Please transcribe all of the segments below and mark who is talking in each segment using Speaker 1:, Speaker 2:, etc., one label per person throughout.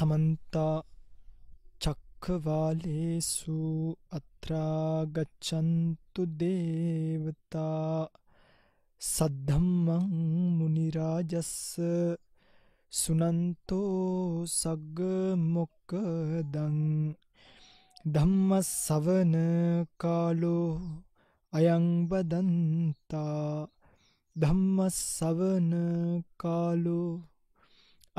Speaker 1: තමන්තා චක්කවාලේසු අත්‍රාගච්ඡන්තු දේවතා සද්ධම්මං මුනිරාජස්ස සුනන්තෝ සග්ග මොක්කදං ධම්ම සවන කාලෝ අයං බදන්තා ධම්ම සවන කාලෝ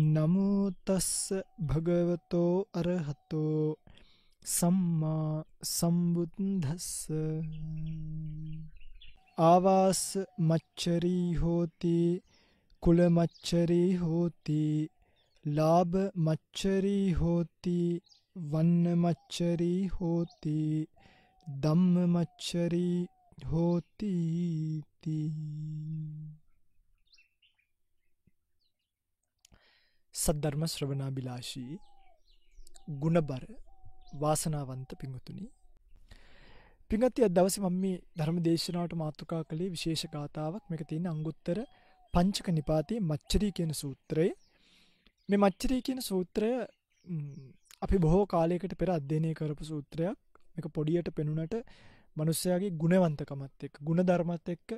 Speaker 1: නමුතස්ස භගවතෝ අරහතෝ සම්මා සම්බුද්ධස්ස ආවාස මච්චරී හෝති කුල මච්චරී හෝති ලාභ මච්චරී හෝති වන්න මච්චරී හෝති ධම්ම මච්චරී හෝති සද්ධර්ම ශ්‍රවනාබිලාශී ගුණබර වාසනාවන්ත පිංහතුනි. පිංගති අදවස මම මේ ධර්ම දේශනාවට මාතෘකා කළේ විශේෂ ගාතාවක් මේක තියෙන අංගුත්තර පංචක නිපාතයේ මච්චරී කියන සූත්‍රය. මේ මච්චරී කියන සූත්‍රය අපි බොහෝ කාලයකට පෙර අධ්‍යනය කරපු සූත්‍රයක් මේක පොඩියට පෙනුනට මනුස්සයාගේ ගුණවන්තකමත් එක් ගුණ ධර්මත් එක්ක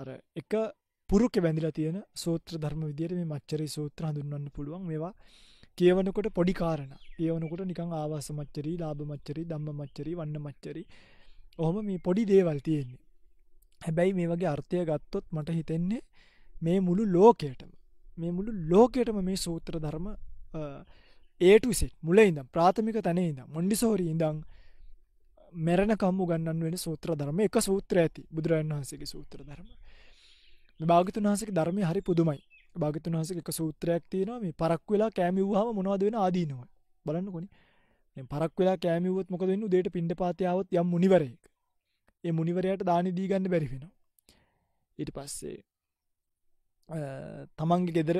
Speaker 1: අර එක පුරුක බැඳලා තියෙන සූත්‍ර ධර්ම විදියට මේ මච්චරේ සූත්‍ර හඳුන්වන්න පුළුවන් මේවා කියවනකොට පොඩි කාරණා. කියවනකොට නිකන් ආවාස මච්චරී, ලාභ මච්චරී, ධම්ම මච්චරී, වන්න මච්චරී. ඔහොම මේ පොඩි දේවල් තියෙන්නේ. හැබැයි මේ වගේ අර්ථය ගත්තොත් මට හිතෙන්නේ මේ මුළු ලෝකයටම මේ මුළු ලෝකයටම මේ සූත්‍ර ධර්ම ඒටුසෙක් මුල ඉඳම් ප්‍රාථමික තැනේ ඉඳම් මොන්ඩිසෝරී ඉඳං මෙරණ කම්මු ගන්නන් වෙන සූත්‍ර ධර්ම එක සූත්‍ර ඇති බුදුරන් වහන්සේගේ සූත්‍ර ධර්ම භාගතුන් වහසක ධර්මය හරි පුදුමයි භාගතුන් වහස එක සූත්‍රයක් තියෙනවා මේ පරක් වෙලා කෑමිව්හම මොනවද වෙන ආදීනවා බලන්න කොනි පරක් වෙලා කෑමිවත් මොක දෙන්න දේට පින්ඩ පාතියාවත් යම් මුනිවරයෙක් ඒ මුනිවරයට දානි දීගන්න බැරිවෙන ඊට පස්සේ තමන්ගේ ගෙදර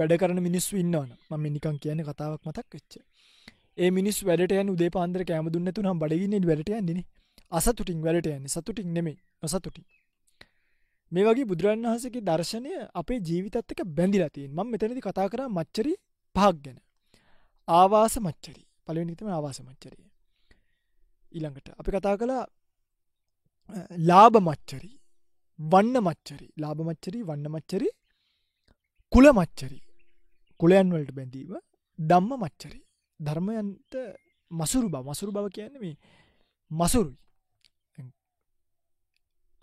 Speaker 1: වැඩ කරන මිනිස්සු ඉන්නවන මම නිකන් කියන කතාවක් මතක් වෙච්ච ඒ මිනිස් වැඩට යන් උදේ පාන්දර කෑම දුන්නතු නම් බඩගන්න වැඩට යන්නේ අසතුටින් වැඩට යන්නේ සතුටින් නෙමේ නොසතුටින් මේ වගේ බුදුරන් වහසගේ දර්ශනය අපේ ජීවිතත් එක බැඳිලතින් මං මෙතනදි කතා කර මච්චරි පහක් ගැන ආවාස මච්චරි පලවෙනිතම ආවාස මච්චරිය ඊළඟට අපි කතා කළා ලාබ මච්චරි වන්න මච්චරි ලාබ මච්චරි වන්න මච්චරි කුල මච්චරි කුලයන් වලට බැඳීම දම්ම මච්චරි ධර්මයන්ට මසුරු බව මසුරු බව කියන්නේ මේ මසුරුයි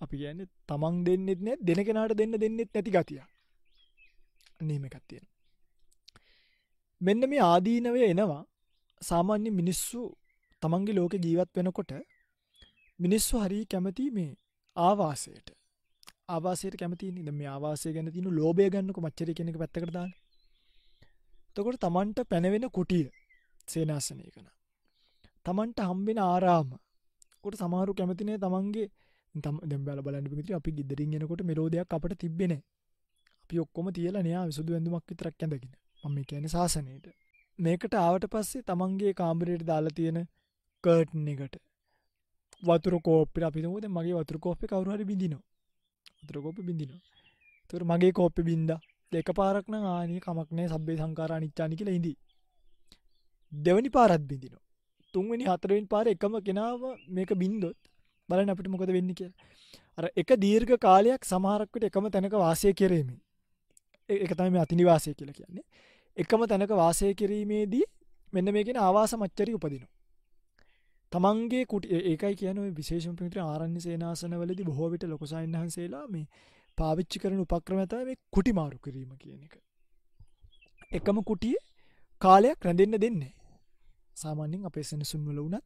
Speaker 1: අපි ගැන තමන් දෙන්නෙත් නෑ දෙන කෙනට දෙන්න දෙන්නෙත් නැති ගතිය නීම එකක් තියෙන මෙන්න මේ ආදීනවය එනවා සාමාන්‍ය මිනිස්සු තමන්ගේ ලෝක ජීවත් වෙනකොට මිනිස්සු හරි කැමති මේ ආවාසයට ආවාසයට කැමති නිද මේ ආවාසය ගැන තින ලෝබය ගන්නක මච්චර කෙනෙක පැත්තකරදාන්න තකොට තමන්ට පැනවෙන කුටිය සේනාසනය කන තමන්ට හම්බෙන ආරාම කොට සමාරු කැමතිනේ තමන්ගේ තම දැම්බල බලන්න පිට අපි ගෙදරින් ගෙනකොට මෙරෝධයක් අපට තිබෙන අපි ඔක්කොම තියලා නයා විසුදු ඇඳුමක් විතරක් ඇඳගෙන මම කියන ශාසනයට මේකට ආවට පස්සේ තමන්ගේ කාම්බරයට දාලා තියෙන කර්ට්න එකට වතුර කෝප්පිට අපිතකොද මගේ වතුර කෝප්පි කවරුහට බිඳිනවා වතුරකෝප බිඳිනවා තුර මගේ කෝප්පි බින්ද දෙක පාරක්න ආනය කමක්නෑ සබේ සංකාරා නිච්චානි කියලා ඉදී දෙවැනි පාරත් බිඳිනවා තුන්වැනි හතරවෙන් පාර එකම කෙනාව මේක බින්දොත් බලන්න අපිට මොකද වෙන්න කියලා. අර එක දීර්ඝ කාලයක් සමහරක්කට එකම තැනක වාසය කිරීම. ඒක තමයි මේ අතිනිවාසය කියලා කියන්නේ. එකම තැනක වාසය කිරීමේදී මෙන්න මේ කියන ආවාස මච්චරි උපදිනවා. තමන්ගේ කුටි ඒකයි කියන විශේෂම පිට ආරණ්‍ය සේනාසනවලදී බොහෝ විට ලොකු සායන්හන්සේලා මේ පාවිච්චි කරන උපක්‍රම තමයි මේ කුටි මාරු කිරීම කියන එක. එකම කුටියේ කාලයක් රැඳෙන්න දෙන්නේ. සාමාන්‍යයෙන් අපේ සෙනසුන් වල වුණත්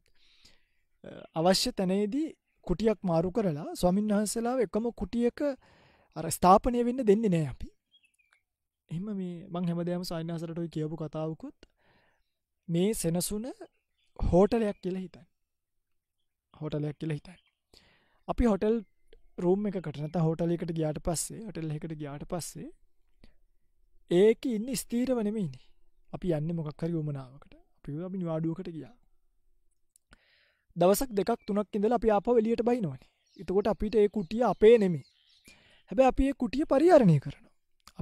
Speaker 1: අවශ්‍ය තැනේදී කුටියක් මාරු කරලා ස්වාමින් වහන්සලා එකම කුටියක අර ස්ථාපනය වෙන්න දෙන්නේ නෑ අපි එහම මේ මං හැමදෑම සයින්හසරටයි කියපු කතාවකුත් මේ සෙනසුන හෝටලයක් කියල හිතන් හෝටලයක් කියල හිතන් අපි හොටල් රූම් එක කටනත හෝටලයකට ගියාට පස්සේ හටල් එකට ගියාට පස්සේ ඒක ඉන්න ස්තීරවනෙම ඉන්නේ අපි යන්න මොකක්කරි උමනාවකට අපි අපි නිවාඩුවකට ගියා දවසක් දෙකක් තුනක් ඉඳල අපි අප එලියට බයිනවන එතකොට අපිට ඒ කුටිය අපේ නෙමි හැබැ අපි ඒ කුටිය පරිහරණය කරන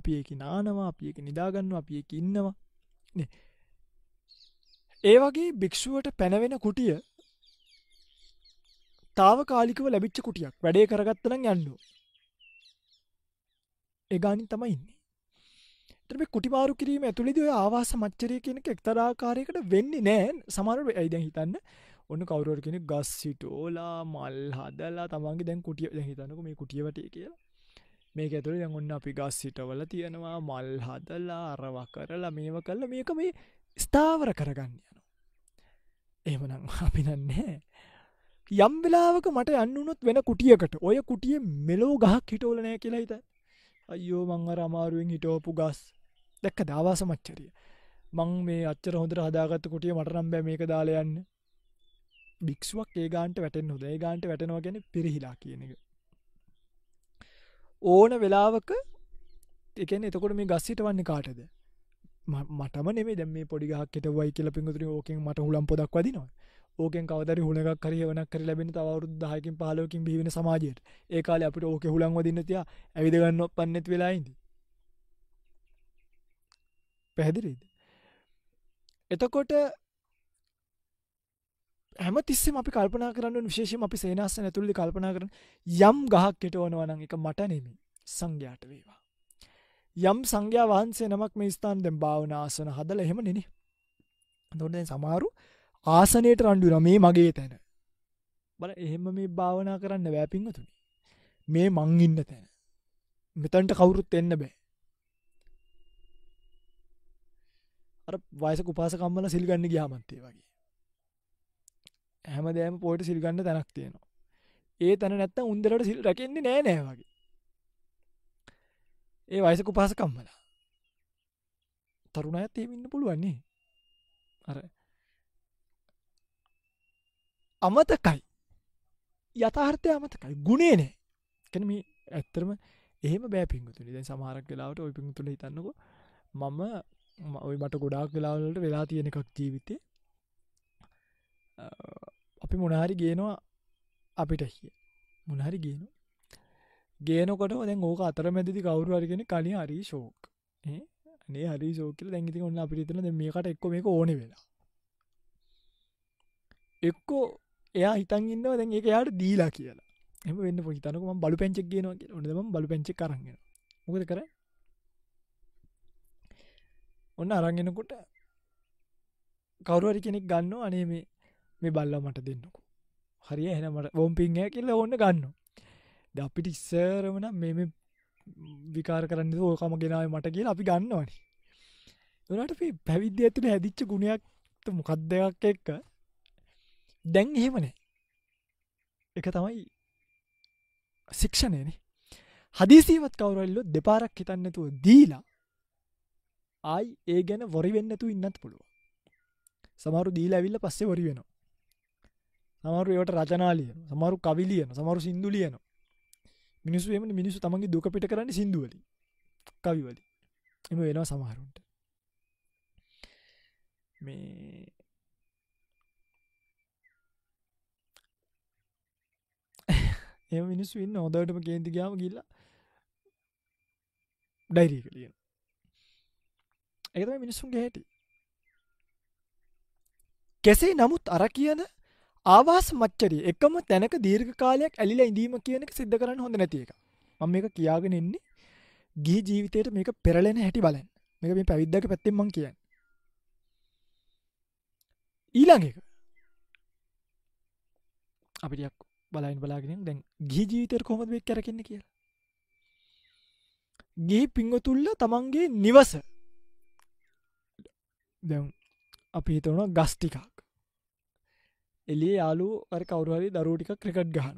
Speaker 1: අපි ඒක නානවා අපි එක නිදාගන්න අපි එක ඉන්නවා ඒ වගේ භික්‍ෂුවට පැනවෙන කුටිය තාවකාලිකව ලැබිච්ච කුටියක් වැඩේ කරගත්තන යන්නු එගානින් තමයි ඉන්නේ තරම කුටිමාරු කිරීම ඇතුළිද ආවාස මච්චරය කියනක එක්තරාකාරයකට වෙන්නේ නෑන් සමරුව ඇයිද හිතන්න ඔන්න කවරුවර කෙන ගස් සිටෝලා මල් හදලා තමන්ගේ දැන් කුටිය දැ හිතනක මේ කුටියවටේ කියලා මේක ඇතුළ දැන් ඔන්න අපි ගස් සිටවල තියෙනවා මල් හදලා අරවා කරලා මේව කල්ල මේක මේ ස්ථාවර කරගන්න යනවා එහමනම් අපිනන්නේ යම් වෙලාවක මට යන්නුනොත් වෙන කුටියකට ඔය කුටිය මෙලෝ ගහක් හිටෝලනෑ කියලා හිත අයෝ මංගර අමාරුවෙන් හිටෝපු ගස් දැක්ක දවාස මච්චරිය මං මේ අච්චර හොඳර හදාගත්ත කුටිය මටනම් බෑ මේක දාලයන්න භික්ෂුවක් ඒ ගාන්ට වැටෙන් හොද ඒ ගාන්ට වැටනවා ගැන පිරිහිලා කියන එක ඕන වෙලාවක එකන එතකොට මේ ගස්සිට වන්නේ කාටද මටම නෙේ දැම පොඩි ගහක්කට වයි කියල පිගතුර ඕකෙන් මට හුලම් පොදක් වදිනවා ඕකෙන් කවදර හුණක් කරයවනක් කර ලැබෙන තවරුද්දායකින් පාලෝකින් බිවෙන සමාජයට ඒ කාල අපිට ඕක හුලන් වදින්න තිය ඇවිදගන්න පන්නෙත් වෙලායිද පැහැදිරීද එතකොට හැම තිස්සෙම අපි කල්පනා කරන්න විශේෂම අපි සේනස්ස නැතුළි කල්පනා කරන යම් ගහක් කෙටවනවනං එක මට නෙමි සංඝයාට වේවා. යම් සංඝයා වහන්සේ නමක් මේ ස්ථාන් දෙම් භාවන ආසන හදල එහෙම නෙනෙ. දොඩෙන් සමාරු ආසනයට රණ්ඩුන මේ මගේ තැන. බල එහෙම මේ භාවනා කරන්න වැෑපිංහතුනි. මේ මං ඉන්න තැන. මෙතන්ට කවුරුත් එන්න බෑ. අර වයසක උපාසකම්මල සිල්ගන්න ගියාමන්තේ වගේ. හැමදෑම පොයට සිල්ගන්න තැනක් තියෙනවා. ඒ තැන නැත්තම් උන්දරට සිල් රැකෙන්නේ නෑ නෑ වගේ. ඒ වයසකු පාසකම්මලා. තරුණ අයත් ඒමඉන්න පුළුවන්නේ. අර අමතකයි යථාර්ථය අමතකයි ගුණේ නෑ කැන මේ ඇත්තරම ඒම බෑපිංගුතුනි දැන් සමහරක් වෙලාවට ඔයි පිංතුල හිතන්නක මම ඔයි මට ගොඩාක් වෙලාවලට වෙලා තියෙන එකක් ජීවිතේ අපි මොනහරි ගේනවා අපිට හිය මොනහරි ගේන ගේනකොට දැන් ඕක අතර මැදි කවරු අරගෙන කලින් හරි ශෝක් නේ හරි ෝකල දැගති ඔන්න අපිරිතන මේකට එක්ක මේක ඕන වෙලා එක්කෝ එයා හිතන් ඉන්නවා දැන් එක යාට දීලා කියලා එම වෙන්න පොහිතනකම බලු පැංචක් ගේනවා කිය ඔන්නම බලු පැංචි කරගෙන මොකද කර ඔන්න අරගෙනකොට කවරුවරි කෙනෙක් ගන්න අනේ මේ මේ බල්ල මට දෙන්නකු හරි එහනමට බෝම්පිංහ කියල්ල ඔන්න ගන්න ද අපිට ඉස්සරමන මෙම විකාර කරන්න ඕකම ගෙනාව මට කියලා අපි ගන්නවනි දනට පි පැවිද්‍ය ඇතුළ හැදිච්ච ගුණයක් මොකක් දෙයක් එක්ක දැන් එහෙමනේ එක තමයි ශික්ෂණයන හදිසිවත් කවරල්ලො දෙපාරක් හිතන්නතුව දීලා ආයි ඒ ගැන වොරිවෙන්නතු ඉන්නත් පුළුව සමරු දීලා ඇවිල්ල පස්සේ වරි වෙනවා සමරු ඒවට රචනාලිය සමරු කවිලියන සමරු සිින්දුලියන මිනිස්සු එම මිනිසු තමන්ගේ දුක පිට කරන්න සිින්දුවලි කවිවලි එම වෙනවා සමහරුන්ට මේ එම මිනිස්සු ඉන්න හොදටම කේන්ති ගාම ගිල්ල ඩයිරී කලිය ඒතම මිනිස්සුන් ගැහැටි කෙසේ නමුත් අර කියන ආවාස මච්චරි එකම තැනක දීර්ඝ කාලයක් ඇලිලා ඉඳීම කියනක සිද්ධ කරන්න හොඳ නැති එක මම මේක කියාගෙන එන්නේ ගිහි ජීවිතයට මේක පෙරලෙන හැටි බලන්න මේක මේ පැවිද්දක පැත්තෙන් මං කියන්න ඊළඟ එක අපිටක් බලයින් බලාගෙන දැන් ගිහි ජීවිතයට කොහොමද වෙක් කරකන්න කියලා ගිහි පිංවතුල්ල තමන්ගේ නිවස දැන් අපි හිතවන ගස්ටිකක් එලිය යාලු අර කවරුහරි දරුවටික ක්‍රිකට් ගහන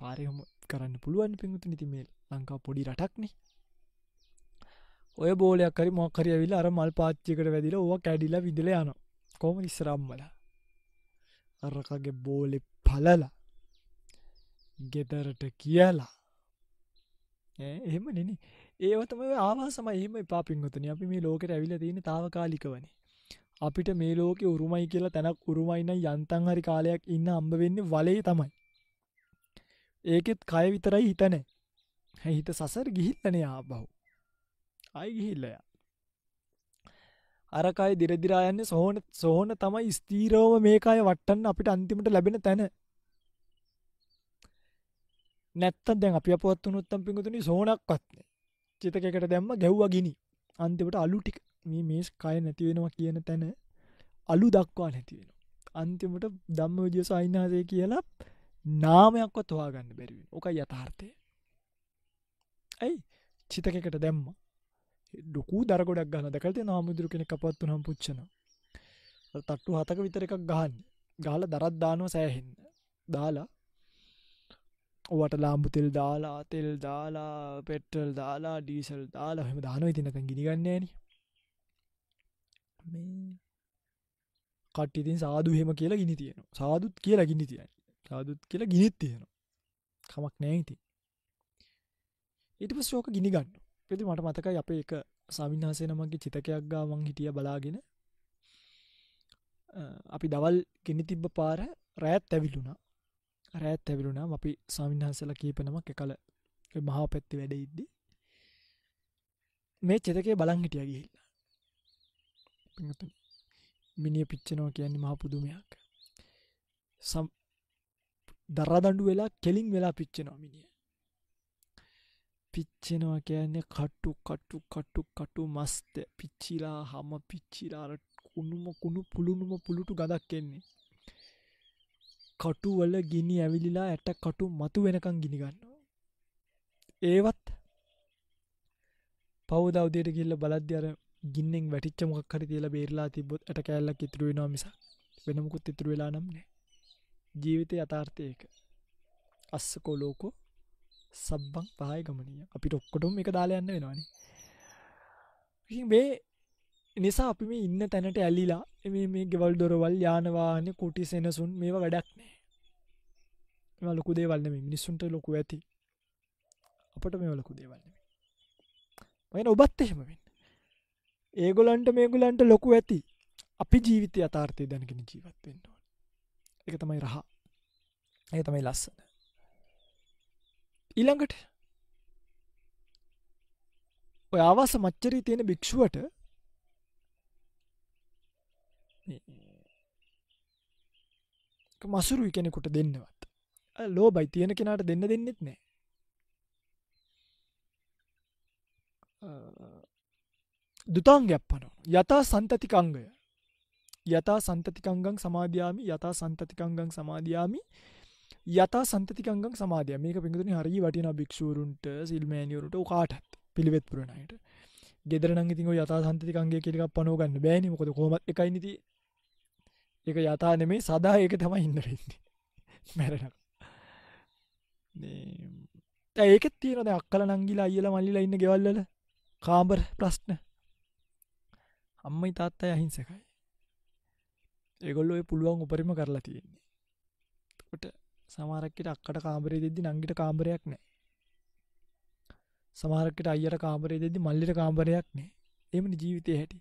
Speaker 1: පාරයහොම කරන්න පුළුවන් පිංගුතු නිති මේ ලංකා පොඩි රටක්නේ ඔය බෝලයක්කරි මොකරිය විල් අර මල් පාච්චිකට වැදිල ඕ කැඩිල විදිල යන කොම ඉස්රම්මල අරකගේ බෝලෙ පලලා ගෙදරට කියලා එහෙම නෙන ඒවතම ආවාසම එහම පාපින්ගතන අපි මේ ලෝකට ඇවිල තියෙන තාවකාලික වනේ අපිට මේ ලෝකෙ උරුමයි කියලා තැනක් උරුමයින යන්තන් හරි කාලයක් ඉන්න අම්බ වෙන්න වලේ තමයි. ඒකෙත් කය විතරයි හිතනෑ හැහිත සසර ගිහිල්ලනය ආබහු. අයි ගිහිල්ලයා. අරකයි දිරදිරායන්න සෝන සෝන තමයි ස්තීරෝව මේකාය වට්ටන්න අපිට අන්තිමට ලැබෙන තැන. නැත්ත දැන් අපි පොත් වනුත්තම් පිඟතුනි සෝනක් වත්න චිතකට දැම්ම ගැව්වා ගිනි අන්තිමට අලු ටික මේ මේස් කය නැතිවෙනවා කියන තැන අලු දක්වා නැතිවෙන අන්තිමට දම්ම විජය සයින්හසය කියලා නාමයක්වත් හවාගන්න බැරිවෙන ඕක යථාර්ථය ඇයි චිතකකට දැම්ම ඩොකු දරගොඩක් ගන්න දකලට නාමුදුරු කෙන කපත්තු නම් පුච්චන තට්ටු හතක විතර එකක් ගහන්න ගාල දරත් දානුව සෑහෙන්න දාලා ඔවට ලාම්බු තෙල් දාලා තෙල් දාලා පෙට්ටල් දාලා ඩීසල් දාලා හම දානව ඉතිනතැන් ගිනිගන්නේන කට්ටිතින් සාදු හෙම කියලා ගිනි තියෙන සාදුත් කියලා ගිනි තියෙන සාදුත් කියලා ගිනිත් තියෙනවා කමක් නෑයිති ඉටපස් ෝක ගිනි ගන්න පෙති මට මතකයි අප එක සාමින්හසේනමගේ චිතකයක් ගාවන් හිටිය බලාගෙන අපි දවල් ගෙනි තිබ්බ පාර රෑත් ඇැවිලුණා රෑත් ඇැවිලුණා අපි සාමින්හන්සල කීපනමක් එකල මහා පැත්ති වැඩ ඉද්දි මේ චෙතකේ බලං හිටිය ගිහිල්ලා පිතුන මිනිිය පිච්චනවා කියන්නේ මහ පුදුමයක් සම් දරදඩු වෙලා කෙලින් වෙලා පිච්චෙනවා මිනිිය පිච්චෙනවා කියන්නේ කට්ටු කට්ටු කට්ටු කටු මස්ත පිච්චිලා හම පිච්චිලාරට කුණුම කුණු පුළුණුම පුළුටු ගදක් එන්නේ කටුවල ගිනි ඇවිලිලා ඇට කටු මතු වෙනකං ගිනිගන්නවා ඒවත් පවදවදයට ගිල්ල බලද්‍ය අර ගින්නෙන් වැටිච්ච මොක් හරි කියලා බේරලා තිබොත් ඇට කෑල්ලක් ඉතුරු වෙනවා මිසක් වෙනමකුත් ඉතුරු වෙලා නම් නෑ ජීවිත යථාර්ථයක අස්සකෝ ලෝකෝ සබ්බං පාය ගමනිය අපි ටොක්කොටුම් එක දාලයන්න වෙනවානේ මේ නිසා අපි මේ ඉන්න තැනට ඇල්ලිලා මේ ගෙවල් දොරවල් යානවාන කුටි සෙනසුන් මේ වැඩක්නේ ලොකු දේවල්න මේ මිනිස්සුන්ට ලොකු ඇති අපට මේ ලොකු දේවල්න මෙ ඔබත් එහෙම වෙන්න ඒගොලන්ට මේගුලන්ට ලොකු ඇති අපි ජීවිතය අතාර්ථය දැනගෙන ජීවත්වෙන්න එක තමයි රහා ඒ තමයි ලස්සන ඊළඟට ඔය ආවාස මච්චරී තියෙන භික්‍ෂුවට මසුරු කෙනෙකුට දෙන්නවත් ලෝබයි තියෙන කෙනාට දෙන්න දෙන්නෙත් නෑ දුතාංගයක් පනවන යථා සන්තතිකංගය යථා සන්තතිකංගං සමාධයාමි යථා සන්තතිකංගං සමාධයාමි යතා සන්තතිකංග සමාධය මේක පිඳතුනි හරි වටින භික්ෂූරුන්ට සිල්මෑනිියවරුට කාටත් පිළිවෙත් පුරණයට ගෙදරන ඉතින් යතා සන්තතිකන්ගේ කෙලික් පනෝගන්න බෑනි කොද කොම එකයි නති එක යතා නෙමේ සදා ඒක තම ඉන්නරෙන්නේ මැරෙන ඒකත් තියෙනද අක්කල නංගිලා අයල මල්ලිලා ඉන්න ගෙවල්ලල කාම්බර් ප්‍රශ්න අම්මයි තාත්තයි අහිංසකයි ඒගොල්ල ඔය පුළුවන් උපරිම කරලා තියෙන්නේ කොට සමාරක්කට අක්කට කාමරේ දෙදදි නංගිට කාමරයක් නෑ සමාරක්කට අයියට කාමරේ දෙදදි මල්ලිට කාමරයක් නෑ එමනි ජීවිතය හැටි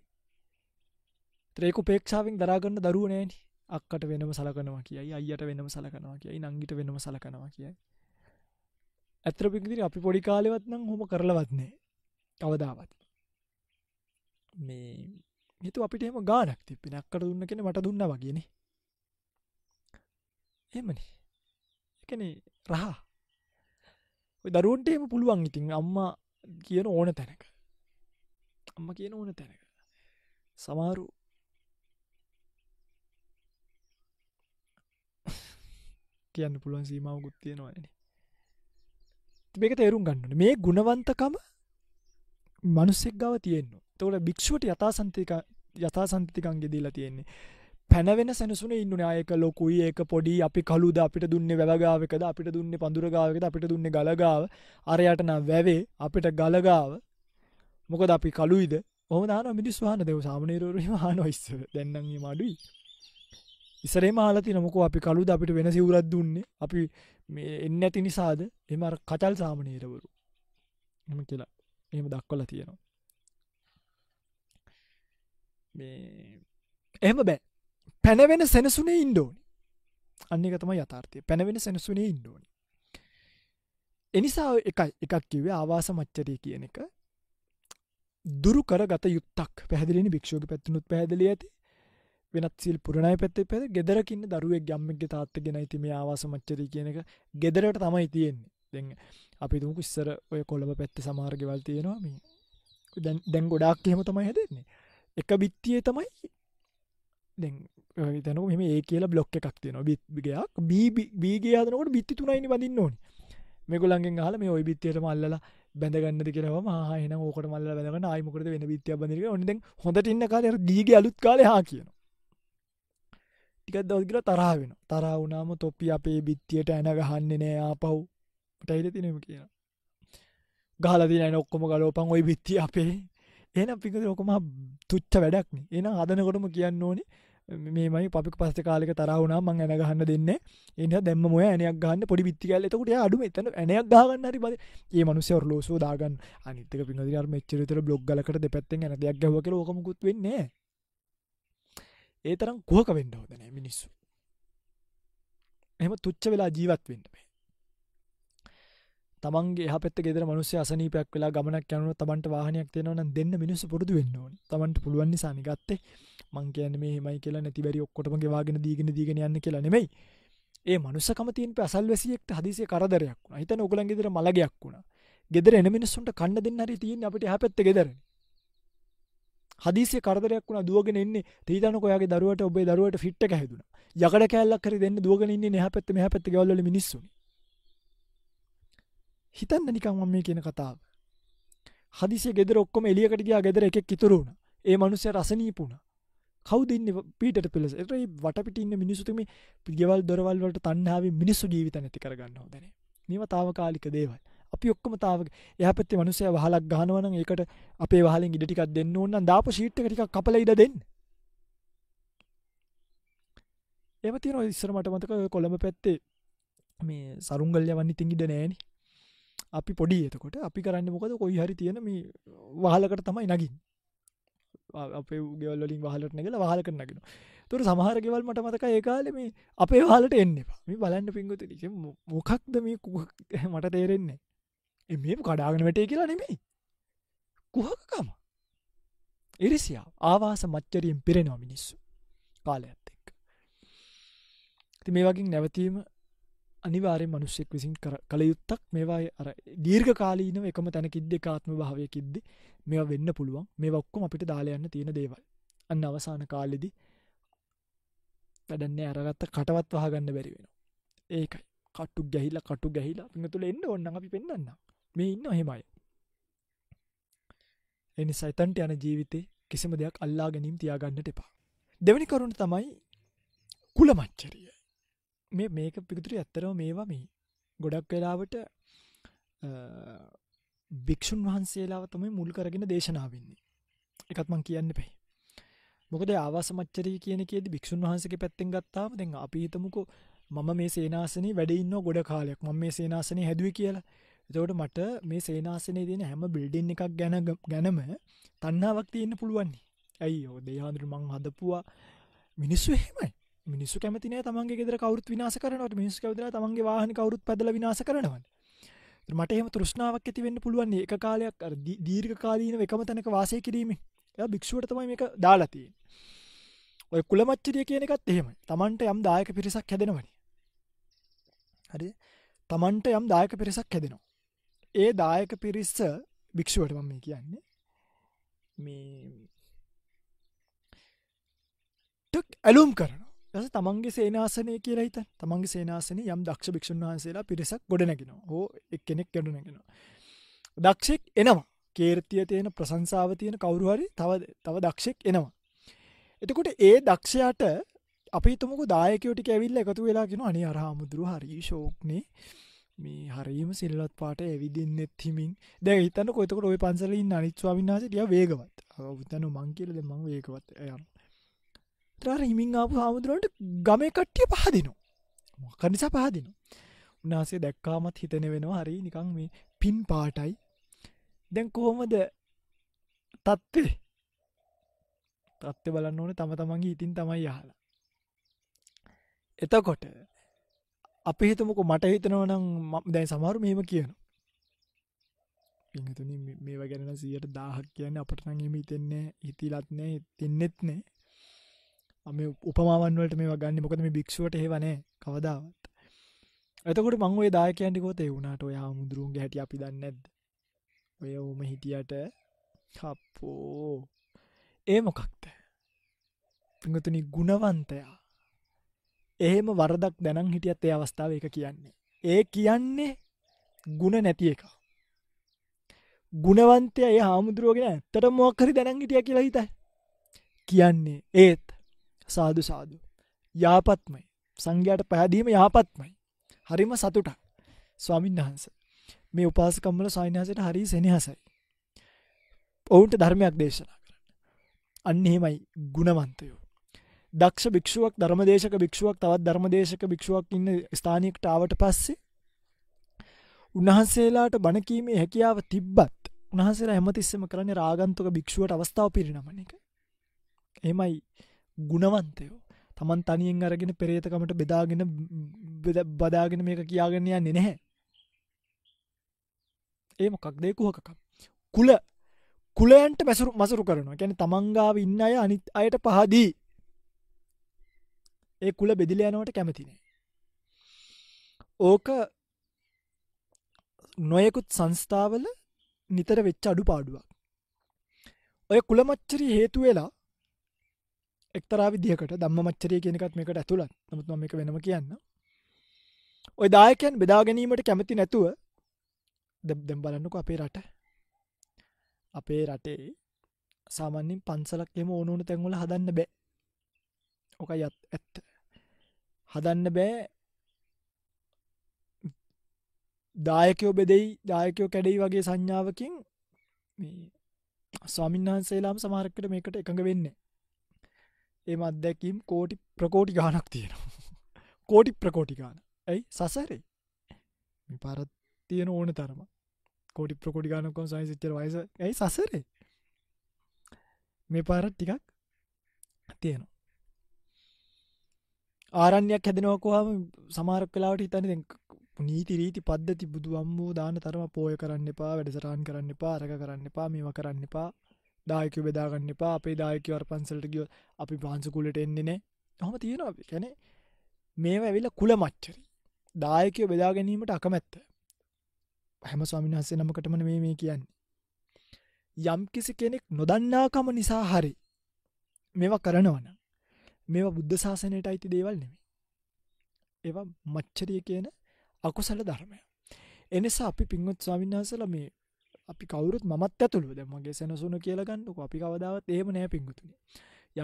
Speaker 1: ත්‍රේකු පේක්ෂාවෙන් දරාගන්න දරුවනෑන අක්කට වෙනම සලකනවා කියයි අයියට වෙනම සලකනවා කියයි නංගිට වෙනම සලකනවා කියයි ඇත්‍රපිදිරි අපි පොඩි කාලෙවත් නම් හොම කරලවත්නේ අවදාවත් මේ හිතු අපිට එම ගානක් තිප්පෙන අක්කට දුන්න කෙන මට දුන්න වගෙන එමන එකන රහා දරුවන්ට එම පුළුවන් ඉතින් අම්මා කියන ඕන තැනක අම්ම කියන ඕන තැනක සමාරු කියන්න පුළුවන් සීමාවකුත් තියෙනවාන මේක තේරුම් ගන්නන මේ ගුණවන්තකම මනුස්සෙක් ගව තියෙන්නවා තෝට භික්ෂුවට යථසන්තික යථසන්තිකන්ගේ දීලා තියෙන්නේ පැනවෙන සැනසුන ඉන්න නායක ලොකුයි ඒක පොඩි අපි කළුද අපිට දුන්න වැවගාවකද අපිට දුන්න පඳුරගාවකද අපිට දුන්න ගලගාව අරයට නම් වැවේ අපිට ගලගාව මොකද අපි කළුයිද හොම දාන මිනිස් වහන දෙව සාමනේරරු හාන යිස්ස දෙන්නගේ මඩුයි ඉසරේ මාලති නොමකෝ අපි කළුද අපිට වෙන සිවරත් දුන්නේ අපි එන්න ඇති නිසාද එම කචල් සාමනේරවරු එම කියලා එහෙම දක්වල තියෙනවා එහම බෑ පැනවෙන සැනසුනේ ඉන්ඩෝනි අන්න එකතම යථාර්ථය පැනවෙන සැනසුනේ ඉන්ඩෝනි එනිසා එක එකක් කිවේ ආවාස මච්චරය කියන එක දුරු කරගත යුත්තක් පැදිලි භික්ෂෝග පැත්තිනුත් පැදලි ඇති වෙනත් සිල් පුරණය පැත්තේ පැද ගෙදරකින්න දරුවේ ගම්මක්ග තාත්ත ගෙන යිතිම ආවාස මච්චරී කියන එක ගෙදරට තමයි තියෙන්නේ දෙ අපි දුමු ඉස්සර ඔය කොළඹ පැත්ත සමාර්ගවල් තියෙනවා මේ දැන් ගොඩක් එහෙම තමයි හැදෙන්නේ එක බිත්තියේ තමයි දැන් තන මෙම ඒ කියලා බ්ලොක් එකක් තියෙන බිත්ගයක් බීගේ අදනකට බිත්ති තුනයිනි බඳන්න ඕනි මෙකුලන්ගෙන් හල මේ ඔයි බිත්තියට මල්ලලා බැඳගන්නද කියරව මහන ඕකට මල්ල බැඳගන්න අයිමකට වෙන බිත්තිය බඳක ඔොද හොඳට ඉන්න කාල දීගේ අලුත් කාල හා කියන ටිකත් දවස්ගල තරා වෙන තරවුනාම තොප්පි අපේ බිත්තියට ඇන ගහන්නේ නෑ ආපව් ටයිර තිනම කියන ගාලදින ඔක්කොම ගලෝපන් ඔයි බිත්ති අපේ එහෙනම් පිංගුතුනි ඔකම තුච්ච වැඩක්නේ. එහෙනම් හදනකොටම කියන්න ඕනේ මේමයි පපික පස්සේ කාලෙක තරහ වුණා මං ඇන ගහන්න දෙන්නේ. ඒ නිසා දැම්ම මොය ඇණයක් ගහන්න පොඩි බිත්ති කැල්ල. එතකොට එයා අඩුම එතන ඇණයක් ගහ ගන්න හරි බද. මේ මිනිස්සු ඔර්ලෝසුව දාගන්න. අනිත් එක පිංගුතුනි අර මෙච්චර විතර බ්ලොග් ගලකට දෙපැත්තෙන් ඇණ දෙයක් ගැහුවා කියලා ඕක මුකුත් වෙන්නේ නැහැ. ඒ තරම් කුහක වෙන්න හොඳ නැහැ මිනිස්සු. එහෙම තුච්ච වෙලා ජීවත් වෙන්න බෑ. තමන්ගේ පැත් ෙද මනුස අසනීපයක් වෙලා ගමනක් යනුව තමන්ට වාහනයක් තියෙනවන දෙන්න මිනිස පුරදු වෙන්නවන තමන්ට පුළුවන් නිසානිගත්තේ මංකයන මේ හෙමයි කියලා නැතිවැරි ඔක්කොටමගේ වාගෙන දීගෙන දීගෙන යන්න කියලා නෙමයි ඒ මනුසකමතින් පසල්වැසියෙක්ට හදිසිය කරදරයක් වුණ හිත නොකළන්ගෙදර මලගයක් වුණ ගෙදර එන මිනිස්සුන්ට කන්න දෙන්න හරි තියෙන් අපට හැපැත්ත ගෙදර හදිසිය කරදරයක් වුණ දුවගෙන එන්නේ තීතනකොයාගේ දරුවට ඔබේ දරුවට ෆිට්ට හැදුණ යකට කෑල්ලක් කර දෙන්න දුවගෙනන්නේ නැ පැත්ත මෙ පැත්ත ගවල්ල මිනිස්සුනේ හිතන්න නිකම් මම මේ කියන කතාව. හදිසිය ගෙදර ඔක්කොම එලියකට ගියා ගෙදර එකෙක් ඉතුරු වුණා. ඒ මනුස්සයා රසනීප වුණා. කවුද ඉන්නේ පිටට පෙළස. ඒතර මේ වටපිට ඉන්න මිනිස්සු මේ ගෙවල් දොරවල් වලට තණ්හාවෙන් මිනිස්සු ජීවිත නැති කරගන්න හොදනේ. මේවා తాවකාලික දේවල්. අපි ඔක්කොම තාවක එයා පැත්තේ මිනිස්සයා වහලක් ගහනවා නම් ඒකට අපේ වහලෙන් ඉඩ ටිකක් දෙන්න ඕන නම් දාපු ෂීට් එක ටිකක් කපලා ඉඩ දෙන්න. ඒව තියෙනවා ඉස්සර මට මතක කොළඹ පැත්තේ මේ සරුංගල් යවන්න ඉතින් ඉඩ නෑනේ. අපි පොඩි එතකොට අපි කරන්න මොකද කොයි හරි තියෙන මේ වහලකට තමයි නගින් අපේ ගෙවල්ලින් වහලට නැගල වහලක නගෙන තුර සමහර ගෙවල් මට මතක ඒකාල මේ අපේ වාලට එන්න මේ බලන්න පින්ගුති මොකක්ද මේ මට තේරෙන්නේ එම කඩාගෙන වැටේ කියලා නෙමෙයි කුහකකම එරිසියා ආවාස මච්චරියෙන් පෙරෙනවා මිනිස්සු කාලයක්ත් එක් ති මේ වගේ නැවතීම අනිවාරය මනුෂ්‍යෙක් විසින් කළ යුත්තක් මේවා අර දීර්ඝ කාලීනව එකම තැන කිද්දෙ කාත්ම භාවය කිද්දි මෙ වෙන්න පුළුවන් මේ ඔක්කොම අපිට දාලයන්න තියෙන දේවල් අන්න අවසාන කාලෙදි වැඩන්නේ අරගත්ත කටවත් වහගන්න බැරි වෙන ඒකයි කට්ටු ගැහිලා කටු ගැහිලා පිඟ තුළ එන්න ඔන්න අපි පෙන්න්න මේ ඉන්න හෙමයි එනි සයිතන්ට යන ජීවිතේ කිසිම දෙයක් අල්ලා ගැනීම් තියාගන්නට එපා දෙවැනි කරුණ තමයි කුල මච්චරිය මේ මේක පිතුරි ඇත්තරෝ මේවා මේ ගොඩක් වෙලාවට භික්‍ෂුන් වහන්සේලාව තමයි මුල් කරගෙන දේශනාවන්නේ එකත් මං කියන්න පෙයි මොකද ආවාස මච්චරී කියනකෙද භික්‍ෂුන් වහන්සගේ පැත්තෙන් ගත්තාව දෙ අපිහිතමුකෝ මම මේ සේනාසනී වැඩඉන්න ගොඩ කාලයක් මම මේ සේනාසනය හැදුව කියලා එතවට මට මේ සේනාසනය දන හැම බිල්ඩින් එකක් ගැන ගැනම තන්නාවක් තියන්න පුළුවන්නේ ඇයි ඕ දෙහාඳුර මං හදපුවා මිනිස්සු හෙමයි මිනිස්සු කැමතින තමන්ගේ ෙදර කවරුත් විනාස කරනට මිනිස් කවදර තමන්ගේ වාහන කවරුත් පැදල විනාස කරනවට මටහෙම තෘෂ්ණාවක් ඇතිවෙන්න පුළුවන් ඒ කාලයක් දීර්ඝ කාලීන එකම තැනක වාසය කිරීම එය භික්ෂුවට තමයි එක දාලතිය ඔය කුලමච්චරිය කියන එකත් එහෙම තමන්ට යම් දායක පිරිසක් හැදෙනවනි හරි තමන්ට යම් දායක පිරිසක් හැදෙනවා ඒ දායක පිරිස්ස භික්ෂුවට මම කියන්නේ මේ ඇලුම් කරන ඊට තමන්ගේ සේනාසනය කියලා හිත තමන්ගේ සේනාසන යම් දක්ෂ භික්ෂන් වහන්සේලා පිරිසක් ගොඩනැගෙනවා හෝ එක් කෙනෙක් ගොඩනැගෙනවා දක්ෂෙක් එනවා කේර්තිය තියෙන ප්‍රසංසාව තියෙන කවරුහරි තව තව දක්ෂෙක් එනවා එතකොට ඒ දක්ෂයාට අපි තුමක දායකවට කැවිල්ල එකතු වෙලාගෙන අනි අරහාමුදුරු හරි ශෝක්නේ මේ හරිම සිල්ලත් පාට ඇවිදින්න එත්හිමින් දැ හිතන්න කොතකට ඔය පන්සලින් අනිත්වාවින්නාස ටිය වේගවත් උතන මංකිලද මං වේකවත් යනවා ටර හිමින් ආපු හාමුදුරුවන්ට ගමේ කට්ටිය පහදිනවා මොක නිසා පහදිනවා උනාසේ දැක්කාමත් හිතන වෙනවා හරි නිකං මේ පින් පාටයි දැන් කොහොමද තත්ත්වේ තත්ත්ව බලන්න ඕන තම තමන්ගේ ඉතින් තමයි යහලා එතකොට අපි හිතමක මට හිතනව නම් දැන් සමහරු මෙම කියන පිහතුන මේ ගැන සියට දාහක් කියන්න අපට නගම හිතෙන්නේ හිතිලත්නෑ හිතෙන්නෙත් නෑ අම උපමාවන්වලට මේ ගන්න මොකද මේ භික්ෂුවට හෙවනේ කවදාවත් ඇතකොට මං ඔය දායකයන්ටිකෝත වුණට ඔයා මුදුරුන්ගේ හැටිය අපි දන්නද ඔය ඕම හිටියට කප්පෝ ඒ මොකක්ද පිඟතුනි ගුණවන්තයා එහෙම වරදක් දැනම් හිටියත් ඒ අවස්ථාව එක කියන්නේ ඒ කියන්නේ ගුණ නැති එක ගුණවන්තය ඒ හාමුදුරුවගෙන ඇත්තට මොක්කරි දැනන් හිටිය කියලා හිතයි කියන්නේ ඒත් සාදු සාදු. යාපත්මයි. සංඝයාට පැහැදීම යහපත්මයි. හරිම සතුටක්. ස්වාමීන් වහන්සේ. මේ උපාසකම්මල සායනහසට හරි සෙනෙහසයි. ඔවුන්ට ධර්මයක් දේශනා කරන්න. අන්න එහෙමයි ගුණවන්තයෝ. දක්ෂ භික්ෂුවක් ධර්මදේශක භික්ෂුවක් තවත් ධර්මදේශක භික්ෂුවක් ඉන්න ස්ථානයකට ආවට පස්සේ උන්වහන්සේලාට බණකීමේ හැකියාව තිබ්බත් උන්වහන්සේලා හැමතිස්සෙම කරන්නේ රාගන්තුක භික්ෂුවට අවස්ථාව පිරිනමන එක. එහෙමයි ගුණවන්තයෝ තමන් තනියෙන් අරගෙන පෙරේතකමට බෙදාගෙන බදාගෙන මේක කියාගෙන යන්නේ නැහැ ඒ මොකක් දේ කුහකකම් කුල කුලයන්ට මැසුරු මසුරු කරනවා ගැන තමන්ගාව ඉන්න අය අනිත් අයට පහදී ඒ කුල බෙදිල යනවට කැමතිනේ ඕක නොයකුත් සංස්ථාවල නිතර වෙච්ච අඩු පාඩුවක් ඔය කුලමච්චරී හේතු වෙලා එක්තරා විදිහකට දම්ම මච්චරය කියනකත් මේකට ඇතුළත් නමුත් මේක වෙනම කියන්න ඔය දායකයන් බෙදා ගැනීමට කැමති නැතුව දෙම් බලන්නක අපේ රට අපේ රටේ සාමන්‍යින් පන්සලක් එම ඕනුන තැන්වල හදන්න බෑ ඕක යත් ඇත්ත හදන්න බෑ දායකයෝ බෙදෙයි දායකයෝ කැඩෙයි වගේ සංඥාවකින් ස්වාමින්හන්සේලාම සමාරක්කට මේකට එකඟ වෙන්නේ එම අත්දැකීම් කෝටි ප්‍රකෝටි ගානක් තියෙනවා කෝටි ප්‍රකෝටි ගාන ඇයි සසරේ පරත් තියෙන ඕන තරම කෝටි ප්‍රකෝටි ගානකො සයිසිච්චර වයිස ඇයි සසරේ මේ පාරත් ටිකක් තියෙනවා ආරණ්‍යයක් හැදෙනවකහම සමාරක් කලාවට හිතන නීති රීති පද්ධති බුදු අම්මූ දාන තරම පෝය කරන්න එපා වැඩසරාන් කරන්න එපා රක කරන්න එපා මේම කරන්න එපා දායක බෙදාගන්න එපා අපේ දායකවර පන්සල්ට ගිය අපි පාන්සකුලට එන්නේ නෑ හොම තියෙනවා කැනෙ මේම ඇවිල්ල කුල මච්චරි දායකය බෙදා ගැනීමට අකමැත්ත හැම ස්වාමිනාස්සේ නමකටමන මේ මේ කියන්නේ යම් කිසි කෙනෙක් නොදන්නාකම නිසා හරි මේවා කරනවන මේවා බුද්ධ ශාසනයට අයිති දේවල් නෙමේ ඒවා මච්චරිය කියන අකුසල ධර්මය එනිසා අපි පින්වත් ස්වාමින්හසල මේ අපි කවුරුත් මත් ඇතුළු දැමගේ සැනසුන කියලගන්නක අපි කවදාවත් ඒම නෑ පින්ගුතුනි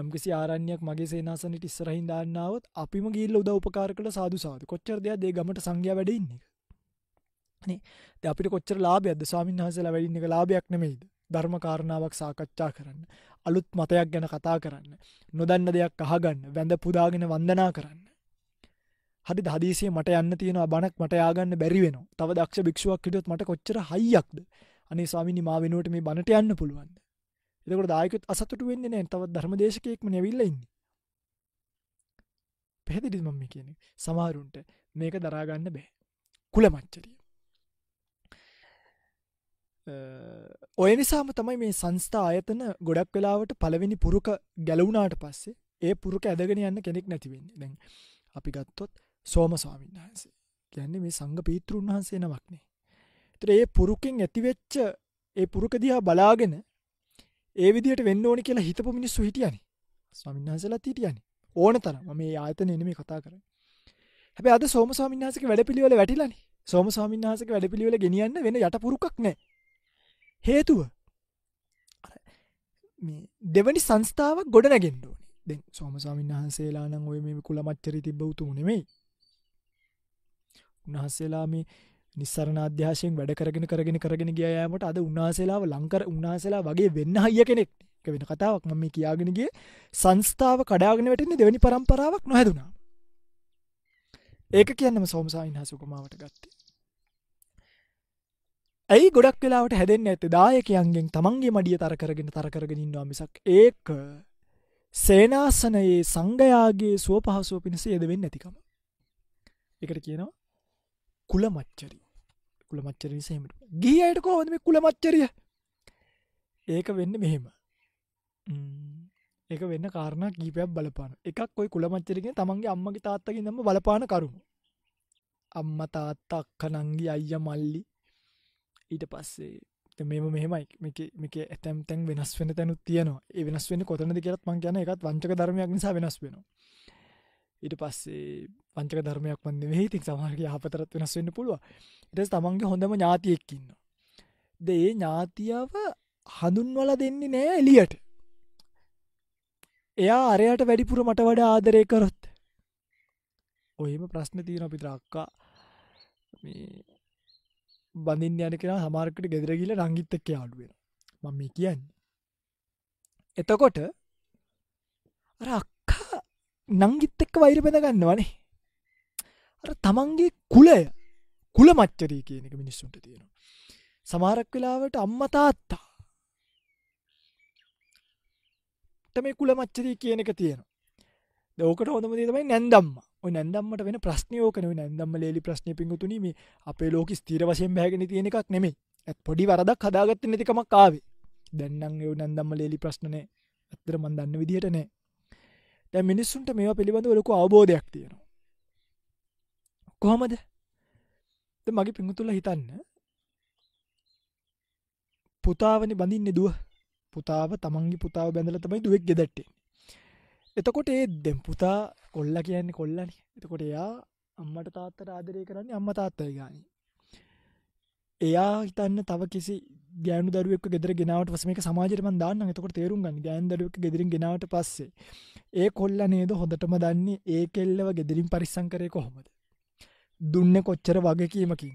Speaker 1: යම්කිසි ආරණ්‍යයක් මගේ සේනාසනට ඉස්සරහින් දාන්නාවත් අපිම ගිල්ල උද උපකාර කළ සාදු සාදු කොච්චරද දේ ගමට සංඝය වැඩඉන්නේ අපිට කොච්චර ලාබ අද ස්වාමින් හසලා වැඩින්න එක ලාභයක් නෙමෙයිද ධර්මකාරණාවක් සාකච්ඡා කරන්න අලුත් මතයක් ගැන කතා කරන්න නොදන්න දෙයක් අහගන්න වැඳ පුදාගෙන වන්දනා කරන්න හරි දහදීසිය මට යන්න තියෙනවා බණක් මට යාගන්න බැරි වෙන තව දක්ෂ භික්ෂුවක් හිටියොත් මට කොච්චර හයියක්ද අනේ ස්වාමිනි මා වෙනුවට මේ බණට යන්න පුළුවන් එතකොට දායකයොත් අසතුටු වෙන්නේ නැහැ තවත් ධර්මදේශකයෙක්ම නෙවිලා ඉන්නේ පැහැදිලිද මම කියන්නේ සමහරුන්ට මේක දරා ගන්න බෑ කුලමච්චරිය ඔය නිසාම තමයි මේ සංස්ථා ආයතන ගොඩක් වෙලාවට පළවෙනි පුරුක ගැලවුණාට පස්සේ ඒ පුරුක ඇදගෙන යන්න කෙනෙක් නැතිවෙන්නේ දැන් අපි ගත්තොත් සෝම ස්වාමීන් වහන්සේ කියන්නේ මේ සංඝ පීතෘන් වහන්සේ නමක්නේ ඒතර ඒ පුරුකෙන් ඇතිවෙච්ච ඒ පුරුක දිහා බලාගෙන ඒ විදිට වෙන්න ඕනි කියලා හිතපු මිනිස්සු හිටියනි ස්වමින්හසලත් හිටියනි ඕන තරම මේ ආතන එනම කතා කර හැබ අද සෝම සාමින්හසක වැඩ පිළිවල වැටිලනි සෝම සාමින්හසක වැඩ පිළිවල ගෙනියන්න වෙන යට පුරුකක් නෑ හේතුව දෙවැනි සංස්ථාවක් ගොඩ නැගෙන්ඩුවනි දෙ සෝම සාමින්හන්සේලානං ඔය මේ කුල මච්චරි තිබවතු නෙමෙයි උන්හන්සේලා මේ නිස්සරණ අධ්‍යාශයෙන් වැඩ කරගෙන කරගෙන කරගෙන ගියයාමට අද උන්නාසේලාව ලංකර උන්නාසලා වගේ වෙන්න හිය කෙනෙක් එක වෙන කතාවක් මම කියාගෙනගේ සංස්ථාව කඩාගෙන වැටන්නේ දෙවැනි පරම්පරාවක් නොහැදුනා ඒක කියන්නම සෝමසායින් හසුකුමාවට ගත්තේ ඇයි ගොඩක් වෙලාට හැදෙන් ඇත දායකයන්ගෙන් තමන්ගේ මඩිය තරකරගෙන තරකරගෙනින්වා මිසක් ඒක සේනාසනයේ සංගයාගේ සුව පහසුව පිණිස යදවෙන්න ඇතිකම එකට කියනවා කුල මච්චරී කුල මච්චර සේමට ගියට කෝද මේ කුල මච්චරිය ඒක වෙන්න මෙහෙම ඒක වෙන්න කාරණ කීපයක් බලපාන එකක් කොයි කුල මච්චරගෙන තමන්ගේ අම්මගේ තාත්තකින් නම බලපාන කරුණු අම්ම තාත්තා අක්කනංගි අයිය මල්ලි ඊට පස්සේ මෙම මෙහෙමයි මේක ඇතැම් තැන් වෙනස් වෙන තැනුත් තියනවා ඒ වෙනස් වෙන කොතනද කියලත් මං කියන එකත් වංචක ධර්මයක් නිසා වෙනස් වෙනවා ඊට පස්සේ පංචක ධර්මයක් වන්න වෙහිති සමහගේ හපතරත් වෙනස් වෙන්න පුළුව ඉටස් තමන්ගේ හොඳම ඥාතියෙක්කින්න දේ ඥාතියාව හඳුන්වල දෙන්නේ නෑ එලියට එයා අරයට වැඩිපුර මට වඩ ආදරය කරොත් ඔයම ප්‍රශ්න තියෙන අපි ද්‍රක්කා බඳින් යන කෙන හමාර්කට ගෙදරගිල රංගිත්තක්ක අඩුවෙන මම කියන්න එතකොට අර අක්කා නංගිත් එක්ක වෛර පෙදගන්නවනේ තමන්ගේ කුලය කුල මච්චරී කියන එක මිනිස්සුන්ට තියෙනවා. සමාරක් වෙලාවට අම්මතාත්තා මේ කුල මච්චරී කියන එක තියෙනවා. දෝකට හොඳම දේ තමයි නැන්දම්ම. ඔය නැන්දම්මට වෙන ප්‍රශ්නයෝකන නැන්දම්ම ලේලි ප්‍රශ්න පිඟුතුනි මේ අපේ ලෝක ස්ථීර වශයෙන් බැගෙන තියෙන එකක් නෙමේ. ඇත් පොඩි වරදක් හදාගත්ත නැතිකමක් ආවේ. දැන්නම් ඒ නැන්දම්ම ලේලි ප්‍රශ්නනේ ඇත්තර මන් දන්න විදිහට නෑ. දැ මිනිස්සුන්ට මේ පිළිබඳ ලොකු අවබෝධයක් තියෙනවා. කොහොමද මගේ පිඟුතුල හිතන්න පුතාවනි බඳින්න දුව පුතාව තමන්ගේ පුතාව බැඳල තමයි දුවෙක් ගෙදැට්ටේ එතකොට ඒ දෙම් පුතා කොල්ල කියන්නේ කොල්ලන එතකොට එයා අම්මට තාත්තට ආදරය කරන්නේ අම්ම තාත්තය ගාන එයා හිතන්න තව කිසි ගෑනු දරුවක් ගෙදර ගෙනාවට පසම එක සමාජයම දාන්න එතකොට තේරුම් ගන්න ගෑන් දරුවක් ගෙදරින් ගෙනාවට පස්සේ ඒ කොල්ල නේද හොඳටම දන්නේ ඒ කෙල්ලව ගෙදරින් පරිස්සං කරය කොහොමද දුන්න කොච්චර වගකීමකින්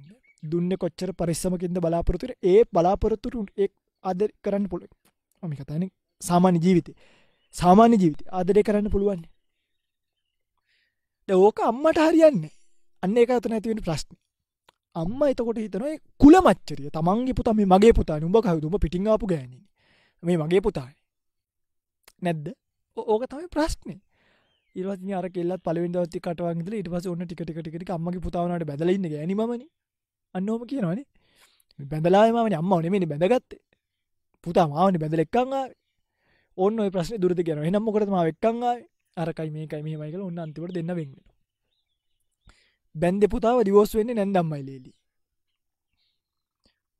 Speaker 1: දුන්න කොච්චර පරිස්සමකින්ද බලාපොරතුර ඒ බලාපොරතුරුන් එක් අද කරන්න පුළ මි කතන සාමාන්‍ය ජීවිතය සාමාන්‍ය ජීවිත ආදරය කරන්න පුළුවන් ඕක අම්මට හරියන්න අන්න එක අතන ඇතිවෙන ප්‍රශ්න අම්ම එතකොට හිතනයි කුල මච්චරිය තමන්ගේ පුතා මේ මගේ පුතා උඹ කවතුම පිටිංආපු ගෑන මේ මගේ පුතායි නැද්ද ඕක තමයි ප්‍රශ්නය ඉරවත් අර කෙල්ලත් පලවෙන් දවත්ති කටවාගදල ඉට පස ඔන්න ටිකටිකටිකට අම්මගේ පුතාවනට බැලන්න ගැනීමන අන්නෝම කියනවානේ බැඳලාමන අම්ම නෙමනි බැඳගත්තේ පුතා මාවන බැඳල එක්කංග ඔන්න ප්‍රශ්න දුරද කියන එනම් මොකටම එක්කංග අරකයි මේකයි මේමයිකල ඔන්න අන්තිවට දෙන්න වෙන්න බැන්ද පුතාව දිවෝස් වෙන්න නැන්දම්මයි ලේලි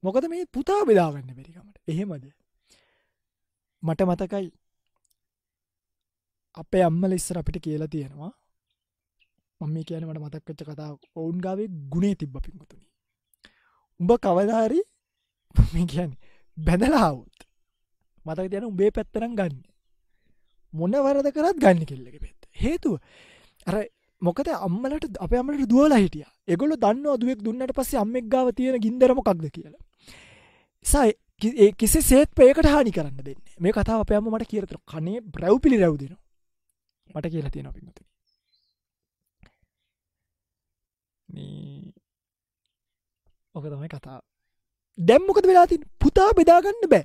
Speaker 1: මොකද මේ පුතා බෙදාගන්න බැරිකමට එහෙමද මට මතකයි අපේ අම්මල ඉස්සර අපිට කියලා තියෙනවා මම මේ කියන මට මතක්කච්ච කතා ඔවුන් ගාවේ ගුණේ තිබ්බ පින්ගුතුනි උඹ කවදාහරි මේ කියන්න බැඳලාවුත් මතක තියෙන උඹේ පැත්තරම් ගන්න මොන වරද කරත් ගන්න කෙල්ලක පෙත් හේතුව අර මොකද අම්මලට අප අමට දුවලා හිටිය එගොල දන්න අදුවෙක් දුන්නට පස්සේ අම්මෙක් ගාව තියෙන ගින්දරමකක්ද කියලා සයි කිසි සේත් පයකට හානි කරන්න දෙන්න මේ කතාව අපයම මට කියරතර කනේ බ්‍රැව් පිළි රැව්දිනවා මට කියලා තියෙන පිතුන ඕක තමයි කතා දැම්මොකද වෙලාතින් පුතා බෙදාගන්න බෑ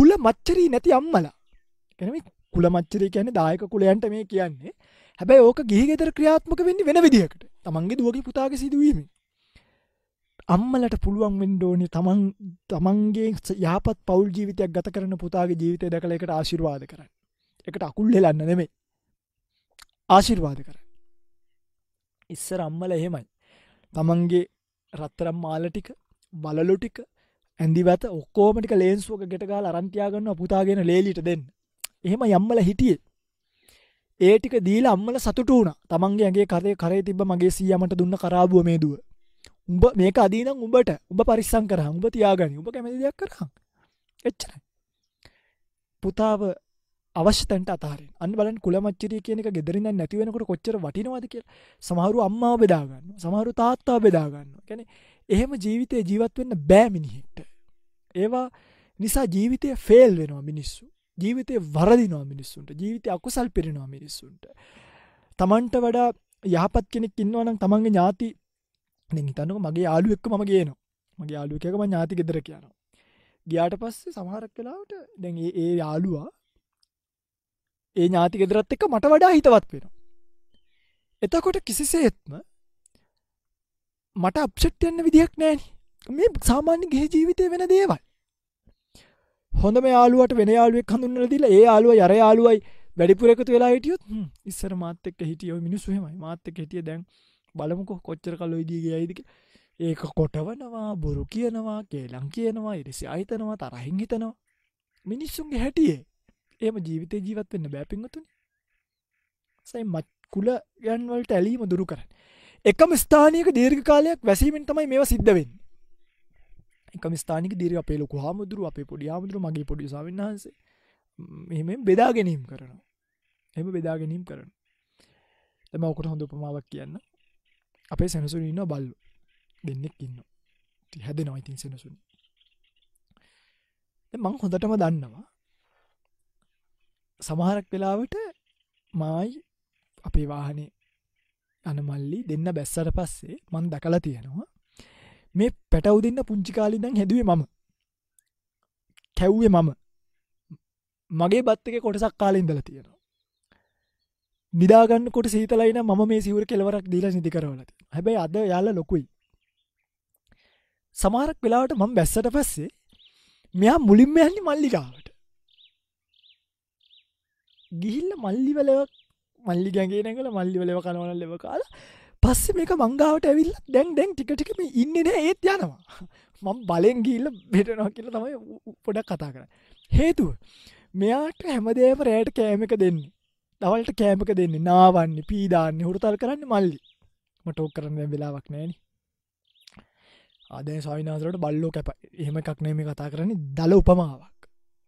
Speaker 1: කුල මච්චරී නැති අම්මලා කැනම කුල මච්චරී කියන දායක කුලයන්ට මේ කියන්නේ හැබැයි ඕක ගිහිගෙතර ක්‍රියාත්මක වෙන්න වෙන විදිහකට තමන්ගේ දුවගේ පුතාග සිදුවීම අම්මලට පුළුවන් වෙන්ඩෝනි තමන් තමන්ගේ යාපත් පවල් ජීවිතයක් ගත කරන පුතාගේ ජීවිතය දැකළ එකට ආශිර්වාද කරන්න එකට අකුල් හෙලන්න නෙමේ ආශිර්වාද කර ඉස්සර අම්මල එහෙමයි තමන්ගේ රත්තරම් මාල ටික බලලු ටික ඇදි වැත ඔක්කෝමටික ලේන්ස්ුවක ගෙටකාල අරන්තියාගන්න පුතාගෙන ලේලිට දෙන්න එහෙම යම්මල හිටියේ ඒටික දීල අම්මල සතුට වුණ තමන්ගේ ඇගේ කරේ කරේ තිබ මගේ සීයමට දුන්න කරාබුව මේ දුව උඹ මේක අදීනම් උඹට උඹ පරිස්සං කරහ උඹ තියාගනි උඹ කැමති දෙයක් කරහ එච්චරයි පුතාව අවශ්‍යතැන්ට අතාරෙන් අන්න බලන් කුලමච්චරිය කියනක ගෙදරින්න නැතිවෙනකට කොච්චර වටිනවාද කිය සමහරු අම්මාව බෙදාගන්න සමහරු තාත්තා බෙදාගන්න ගැන එහෙම ජීවිතය ජීවත්වෙන්න බෑමිනිහිට ඒවා නිසා ජීවිතය ෆෙල් වෙනවා මිනිස්සු ජීවිතය වරදිනවා මිනිස්සුන්ට ජීවිතය අකුසල් පිරෙනවා මිනිස්සුන්ට තමන්ට වඩා යහපත් කෙනෙක් ඉන්නවනම් තමන්ගේ ඥාති හිතන්නක මගේ යාලු එක්ක ම ගේනවා මගේ යාලු එකකම ඥාති ගෙදර කියනවා ගියාට පස්සේ සමහරක් කලාවට දැන් ඒ යාළුවා ඒ ඥාති ගෙදරත් එක මට වඩා හිතවත් වෙන. එතකොට කිසිසේත්ම මට අප්ෂට්යන්න විදිහක් නෑන මේ සාමාන්‍ය ගේ ජීවිතය වෙන දේවල්. හොඳ යාලුවට වෙන යාලුවෙක් හඳුන්න දිල ඒ යාලුව යර යාලුවයි වැඩිපුර එකතු වෙලා හිටියොත් ඉස්සර මාතක හිටියෝ මිනිස්සුහමයි මාතක හිටිය දැන් බලමුකො කොච්චර කල ඉදීගේ අයිදික ඒක කොටවනවා බොරු කියනවා කේලං කියනවා ඉරිසි අහිතනවා තරහිං හිතනවා මිනිස්සුන්ගේ හැටියේ එම ජීවිතය ජීවත් වෙන්න බෑපිංහතුනි සයි මත්කුල ගන්වලට ඇලීම දුරු කරන්න එකම ස්ථානයක දීර්ඝ කාලයක් වැසීමෙන් තමයි මේ සිද්ධවෙන් එක ස්ථානික දීර අපේ ලොකු හාමුදුරු අපේ පොඩි හාමුදුරු මගේ පොඩි සාවන් වහන්සේ මෙම බෙදා ගැනීම් කරනවා එම බෙදා ගැනීම් කරන එම ඔකට හොඳ උපමාවක් කියන්න අපේ සැනසුන ඉන්න බල්ලු දෙන්නෙක් ඉන්න හැද නොයිතින් සෙනසුන් මං හොඳටම දන්නවා සමහරක් වෙලාවට මායි අපේ වාහනේ අනමල්ලි දෙන්න බැස්සර පස්සේ මන් දකලා තියෙනවා මේ පැටව් දෙන්න පුංචිකාලිදං හැදුවේ මම කැව්වේ මම මගේ බත්තක කොටසක් කාලින්දල තියෙනවා නිදාගන්න කොට සීතලයින ම මේ සිවර කෙලවරක් දීල නිදි කරවලති හැබැයි අද යාල ලොකුයි සමාරක් වෙලාවට මං බැස්සට පස්සේ මෙයා මුලින්ම යන්නේ මල්ලිකාවට ගිහිල්ල මල්ලිවල මල්ලි ගැගේනකල මල්ලිවලව කනවන ලෙව කාල පස්ස මේක මංගාවට ඇවිල් දැන් දැන් ටිකටිකම ඉන්නන ඒත් යනවා මං බලෙන් ගිල්ල බෙටනවා කියල තමයි පොඩක් කතා කර හේතුව මෙයාට හැමදේම රෑට කෑමක දෙන්නේ දවල්ට කෑමක දෙන්න නාවන්න පීදාන්න හුරතල් කරන්න මල්ලි මටෝක් කරන්න වෙලාවක් නෑන අදේ සවිනාසරට බල්ලෝ කැප එහෙම එකක්නේ මේ කතා කරන්නේ දල උපමාවක්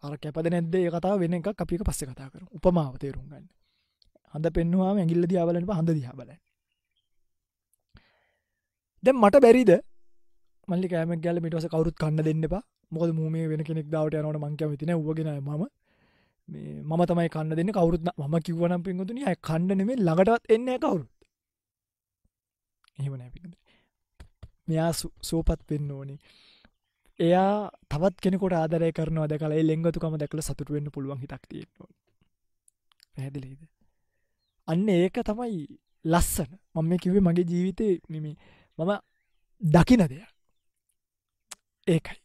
Speaker 1: අර කැපද නැද්ද කතාව වෙන එක අපික පස්ස කතා කර උපමාව තේරුම් ගන්න හඳ පෙන්වාම ඇගිල්ල දියාබලට හඳ දිහා බලන්න දැ මට බැරිද මල්ලි කෑම ගැල මිටස කවරුත් කන්න දෙන්නවා මොකද මූමේ වෙන කෙනෙක් දාවට යනට මංක විතින වගෙන මම මම තමයි කන්න දෙන්න කවරුත් ම කිවනම් පින්ගතුන ය කණ්ඩනෙමේ ලඟටත් එන්න කවරුත් එහෙම නැපිට මෙයා සූපත් පෙන්න ඕනේ එයා තවත් කෙනෙකොට ආදරය කරනවා දැකලා ලෙංගතුකම දැකළ සතුටුවෙන්න පුළුවන් හිතක් තියෙනවා පැහැදිලේද අන්න ඒක තමයි ලස්සන මම මේ කිවේ මගේ ජීවිතය මෙම මම දකින දෙයක් ඒකයි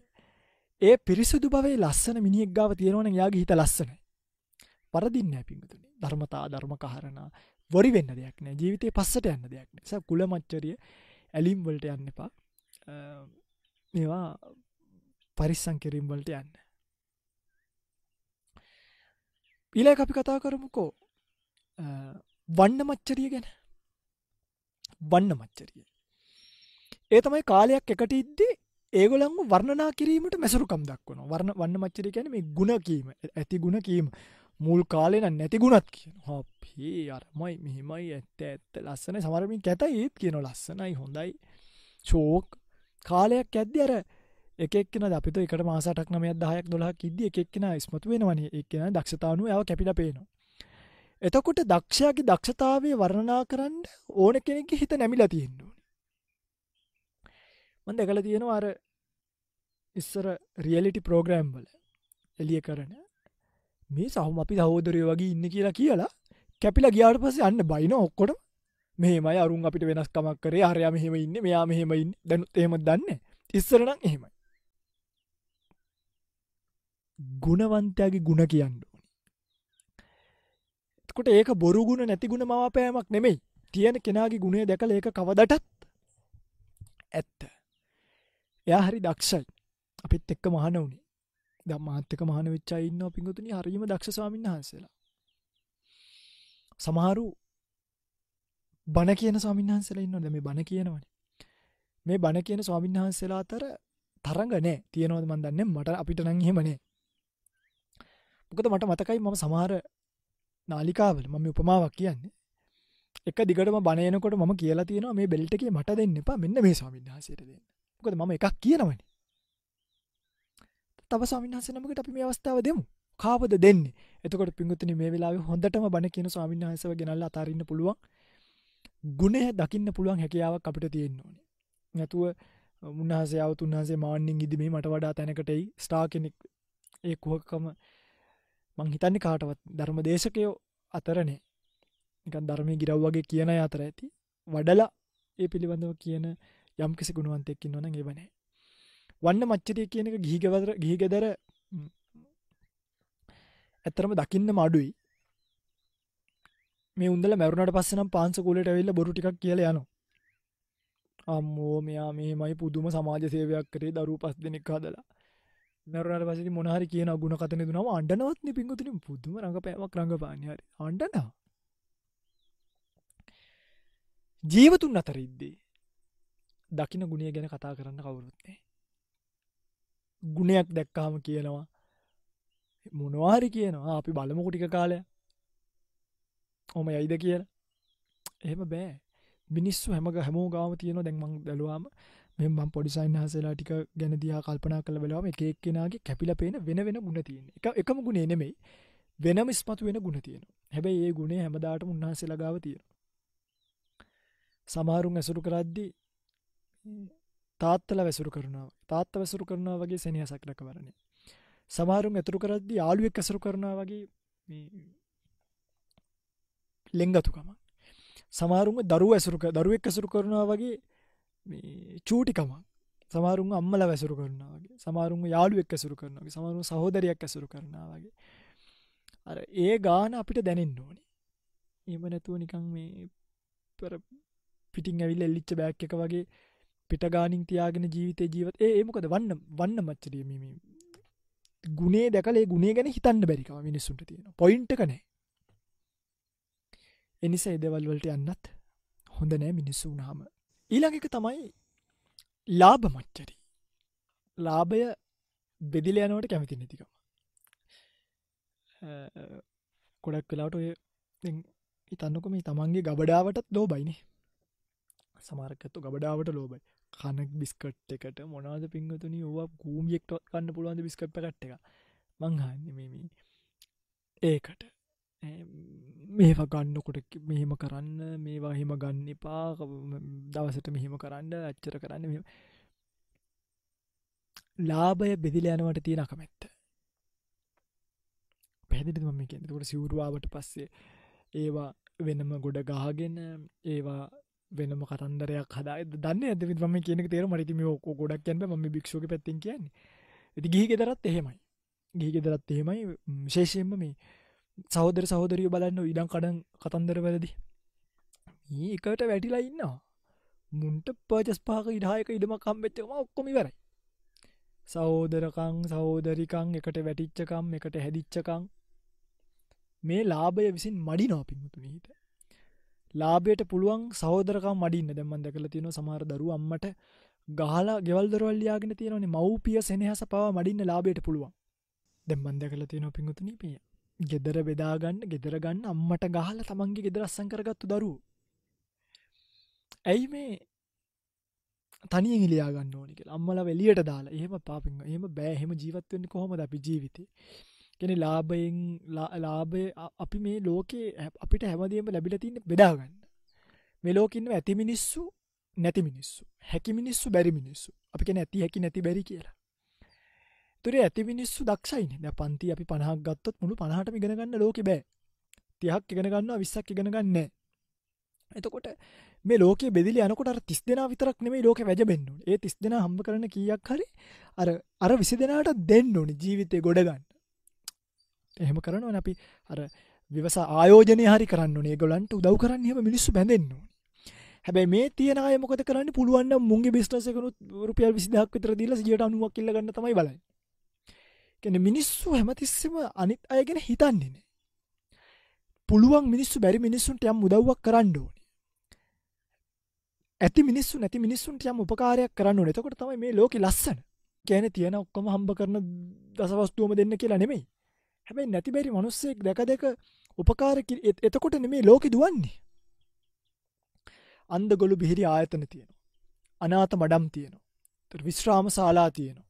Speaker 1: ඒ පිරිසුදු බවේ ලස්සන මිනිියක් ගාව තියෙනවන යාගේ හිත ලස්සන පරදින්න පිතුන ධර්මතා ධර්ම කහරණ වරි වෙන්න දෙයක් නෑ ජීවිතය පස්සට යන්න දෙයක් නිසා කුල මච්චරිය ඇලිම්වලට යන්න එපා මේවා පරිස්සං කිරීම්වලට යන්න. ඊළඟ අපි කතා කරමුකෝ වන්න මච්චරිය ගැන වන්න මච්චරිය. ඒ තමයි කාලයක් එකට ඉද්දේ ඒගොලංග වර්ණනා කිරීමට මැසරුකම් දක්වන වරණ වන්න මච්චරි කැන මේ ගුණ කීම ඇති ගුණ කීම මුල් කාලෙන නැති ගුණත් කියන හපේ අරමයි මෙහෙමයි ඇත්ත ඇත්ත ලස්සන සමරමින් කැත ඒත් කියන ලස්සනයි හොඳයි චෝක් කාලයක් ඇද්ද අර එකක්න අපිත එකට මාසටක් නමය දායක් දොලහක් ඉදදි එකක්න ඉස්මතු වෙනවන එක්න දක්ෂතානු ඇව කැපිට පේනවා. එතකොට දක්ෂයාගේ දක්ෂතාවේ වරණනා කරන්න ඕන කෙනෙක් හිත නැමිල තියෙන්ඩුවන. මන්ද එකල තියෙනවා අර ඉස්සර රියලිටි ප්‍රෝග්‍රෑම් වල එලිය කරන මේ සහම අපි දහෝදරය වගේ ඉන්න කියලා කියලා කැපිලා ගියාට පස අන්න බයින ඔක්කොට මෙහමයි අරුන් අපිට වෙනස්කමක් කරේ හරයා මෙහෙම ඉන්න මෙයා මෙහෙමයින් දැනුත් එහෙම දන්න ඉස්සරනම් එහෙමයි ගුණවන්තයාගේ ගුණ කියන්න ඕනි කොට ඒක බොරු ගුණ නැති ගුණ මවාපෑමක් නෙමෙයි තියෙන කෙනාගේ ගුණේ දැකල ඒක කවදටත් ඇත්ත එයා හරි දක්ෂයි අපිත් එක්ක මහන වුණේ දම් මාත්‍යක මහන වෙච්චා ඉන්න පිංගතුනි හරීම දක්ෂ ස්වාමීන් වහන්සේලා සමහරු බණ කියන ස්වාමීන් වහන්සේලා ඉන්නවද මේ බණ කියනවනේ මේ බණ කියන ස්වාමීන් වහන්සේලා අතර තරඟ නෑ තියෙනවද මන් දන්නේ මට අපිට නම් එහෙම නෑ මොකද මට මතකයි මම සමහර නාලිකාවල මම උපමාවක් කියන්නේ එක දිගටම බනයනකොට ම කියලා තියෙන මේ බෙල්ටක මට දෙන්න එපා මෙන්න මේ ස්වාමින්හසයට දෙන්න කොද ම එකක් කියනවන තව ස්වාමින්හසනමකට අපි මේ අවස්ථාව දෙමු කාපද දෙන්නේ එතකොට පින්ගුතන මේ වෙලා හොඳටම බණ කියන ස්වාමින්හසව ගෙනල්ල අතාරන්න පුළුවන් ගුණය දකින්න පුළුවන් හැකියාවක් අපිට තියෙන්න ඕනේ නැතුව මුන්හසයාව තුන්හසේ මාන්‍යින් ඉදි මේ මට වඩා තැනකටයි ස්ටා කෙනෙක් ඒ කුහකම මං හිතන්නේ කාටවත් ධර්ම දේශකයෝ අතරනේ නිකන් ධර්මය ගිරව් වගේ කියන අතර ඇති වඩලා ඒ පිළිබඳව කියන යම් කිසි ගුණුවන්තයකින් වන ඒවනෑ වන්න මච්චරය කියන එක ගිහිගවදර ගිහිගෙදර ඇත්තරම දකින්න මඩුයි මේ උන්දල මැරුණට පස්සනම් පාන්සකූලට ඇවෙල්ල බොරු ටික් කියල යනු අම්මෝ මෙයා මේමයි පුදුම සමාජ සේවයක් කරේ දරු පස් දෙනෙක් හදලා මැරල පස මොනහරි කියන ගුණ කතන දුනම අන්ඩනවත්න පින්ගුතින පුදුම රඟ පැවක් රඟ පානහරි අන්ඩන ජීවතුන් අතර ඉද්දේ දකින ගුණිය ගැන කතා කරන්න කවුරුත්නේ ගුණයක් දැක්කාම කියනවා මොනවාහරි කියනවා අපි බලමුකුටික කාලය ඔම යයිද කියලා එහෙම බෑ මිනිස්සු හැම හැමෝ ගාම තියෙනවා දැන්මං දැලවාම මෙම පොඩිසයින් හසලා ටික ගැන දයා කල්පනා කළ වෙලාම එකක් කෙනගේ කැපිල පේන වෙන වෙන ගුණ තියෙන එක එකම ගුණේ නෙමෙයි වෙනම ස්පතු වෙන ගුණ තියෙන හැබැයි ඒ ගුණේ හැමදාට උන්හන්සේලගාව තියෙන සමාරුන් ඇසුරු කරද්දි තාත්තල වැසුරු කරනාව තාත්ත වැසුරු කරනා වගේ සැනිහසක් රැකවරණය සමාරුන් ඇතුරු කරද්දි ආලුවෙක් ඇසුරු කරනා වගේ ලෙංගතුකම සමාරුම දරු ඇසුරුක දරුවෙක් ඇසුරු කරනවා වගේ චූටිකමක් සමාරුන් අම්මල වැසුරු කරනාවගේ සමාරුන් යාළුවෙක් ඇසුරු කරනගේ සමරුන් සහෝදරයක් ඇසුරු කරනාවගේ අර ඒ ගාන අපිට දැනෙන් ඕනේ එම නැතුව නිකං මේ පර පිටින් ඇවිල් එල්ලිච්ච බෑක් එක වගේ පිටගානින් තියාගෙන ජීවිතය ජීවත් ඒ ඒමකද වන්න වන්න මච්චරීමම ගුණේ දැකලේ ගුණේ ගැන හිතන්න බැරිකම මිනිස්සුන්ට තියෙන පොයින්ට කනේ එනිසා එදවල් වලට යන්නත් හොඳ නෑ මිනිස්සු නාම ඊළඟක තමයි ලාභ මච්චරී ලාභය බෙදිල යනවට කැමති නැතිකම කොඩක් කලාට ඔය ඉතන්නකොම තමන්ගේ ගබඩාවටත් ලෝබයිනේ සමාරකත්තු ගබඩාවට ලෝබයි කනක් බිස්කට් එකට මොනාද පින්ගතුන ඔවා කූමියෙක්ට කන්න පුළුවන්ද බිස්කට්ට කට්ට එක මංහන්නමම ඒකට මේවා ගන්නකොට මෙහෙම කරන්න මේවා හෙම ගන්න එපා දවසට මෙහෙම කරන්න අච්චර කරන්න ලාබය බෙදිල යනවට තියෙන අකමැත්ත පැදිලි මම කියකට සිවරුවාවට පස්සේ ඒවා වෙනම ගොඩ ගාගෙන ඒවා වෙනම කරන්දරයක් හද දන්න ඇදවි ම කියන තේර මරිතිම ෝකෝ ගොඩක් කියන්න ම භික්ෂක පැත්ති කියන්නේ ඇති ගිහිගෙදරත් එහෙමයි ගිහිගෙදරත් එහෙමයි විශේෂයෙන්ම මේ සහෝදර සහෝදරිය බලන්න ඉඩම් කඩන් කතන්දර වැරදි ඒකට වැටිලා ඉන්නවා මුන්ට පර්ජස් පාක ඉඩායක ඉඩම කම්බෙච්චම ඔක්කොමි වරයි සහෝදරකං සහෝදරිකං එකට වැටිච්චකම් එකට හැදිච්චකං මේ ලාභය විසින් මඩිනෝ පින්මුතුනීට ලාබයට පුළුවන් සහෝදරකම් මඩින්න දැම්මන් දැකල තියෙන සමහර දරු අම්මට ගහලා ගෙවල්දරවල්ලයාගෙන තියෙනනේ මව්පිය සෙනහස පවා මඩින්න ලාබයට පුළුවන් දෙම්බන් දැකල තියෙන පින්ගතුනී පිය ගෙදර බෙදාගන්න ගෙදර ගන්න අම්මට ගහල තමන්ගේ ගෙදරස්සං කරගත්තු දරු ඇයි මේ තනි ඉලියා ගන්න ඕනික අම්මල වෙලියට දාලා එහෙම පාපි එහම බෑහෙම ජීවත්වවෙන්න කොහොමද අපි ජීවිතය කෙන ලාබයෙන් ලාබය අපි මේ ලෝකේ අපිට හැමදියම ලැබිල තින්න බෙදාගන්න මෙලෝකින්ව ඇති මිනිස්සු නැති මිනිස්සු හැකි මිනිස්සු බැරි මිනිස්සු අපි කෙන ඇති හැකි නැති බැරි කියලා තුරේ ඇති මිනිස්සු දක්ෂයින ද පන්ති අපි පනහක් ගත්තොත් මුළු පනහට ගෙනගන්න ලෝක බෑ තියක් ඉගෙනගන්න විස්සක් ඉගෙනගන්න එතකොට මේ ලෝක බෙදිල යනකොට තිස් දෙෙන විතරක් නෙේ ලෝක වැජබෙන්න්නු ඒ තිස් දෙෙන හම්බ කරන කියක් හරි අර අර විසි දෙෙනට දෙන්න ඕනි ජීවිතය ගොඩගන්න එහෙම කරනවන අපි අර විවස ආයෝජනය හරි කරන්න ඒගොලන්ට උදව් කරන්න හම මිනිස්සු බැඳෙන්නවා හැබැ මේ තියන මොකද කරන්න පුළුවන් මුගේ බිස්ටසකනු රුපියල් විසිදක් විතර දිල ජට අනුවක් කිල්ලගන්න තමයි බලයි කියන්නේ මිනිස්සු හැමතිස්සෙම අනිත් අය ගැන හිතන්නේ නැහැ. පුළුවන් මිනිස්සු බැරි මිනිස්සුන්ට යම් උදව්වක් කරන්න ඕනේ. ඇති මිනිස්සු නැති මිනිස්සුන්ට යම් උපකාරයක් කරන්න ඕනේ. එතකොට තමයි මේ ලෝකේ ලස්සන. කියන්නේ තියෙන ඔක්කොම හම්බ කරන දසවස්තුවම දෙන්න කියලා නෙමෙයි. හැබැයි නැති බැරි මිනිස්සෙක් දැක දැක උපකාර එතකොට නෙමෙයි ලෝකේ දුවන්නේ. අන්දගොළු බිහිරි ආයතන තියෙනවා. අනාත මඩම් තියෙනවා. විශ්‍රාම ශාලා තියෙනවා.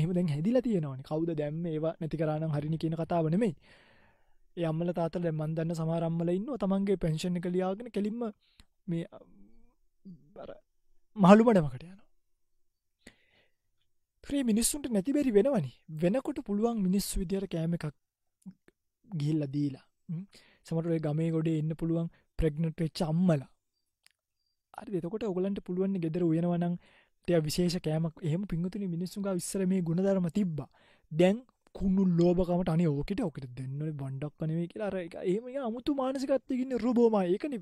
Speaker 1: එහම දැන් හැදිලා තියෙනවාන කවුද දැම් ඒවා නැති කරන්න හරිනි කියන කතාව නෙමෙයි යම්මල තාතල මන්දන්න සමාරම්මල ඉන්න තමන්ගේ පෙන්ෂණ කළියාගෙන කෙලින්ම මේ මහළුමඩමකට යන ත්‍රී මිනිස්සුන්ට නැතිබැරි වෙනවනි වෙනකොට පුළුවන් මිනිස් විදිර කෑම එකක් ගිල්ල දීලා සමට ගමේ ගොඩ එන්න පුළුවන් ප්‍රෙග්නට වෙච්ච අම්මලා අරි දෙතකොට ඔගලන්ට පුළුවන් ගෙදර වෙනවනං ටය විශේෂ කෑමක් එහම පින්තුන මිනිස්සුන්ගේ විස්සර මේ ගුණධරම තිබ්බ දැන් කුණු ලෝබකමට අන ඕකට ඕකට දෙන්න බණ්ඩක් කනවේ කියලා අර එක ඒම අමුතු මානසිකත්තයකින්න රබෝම ඒකන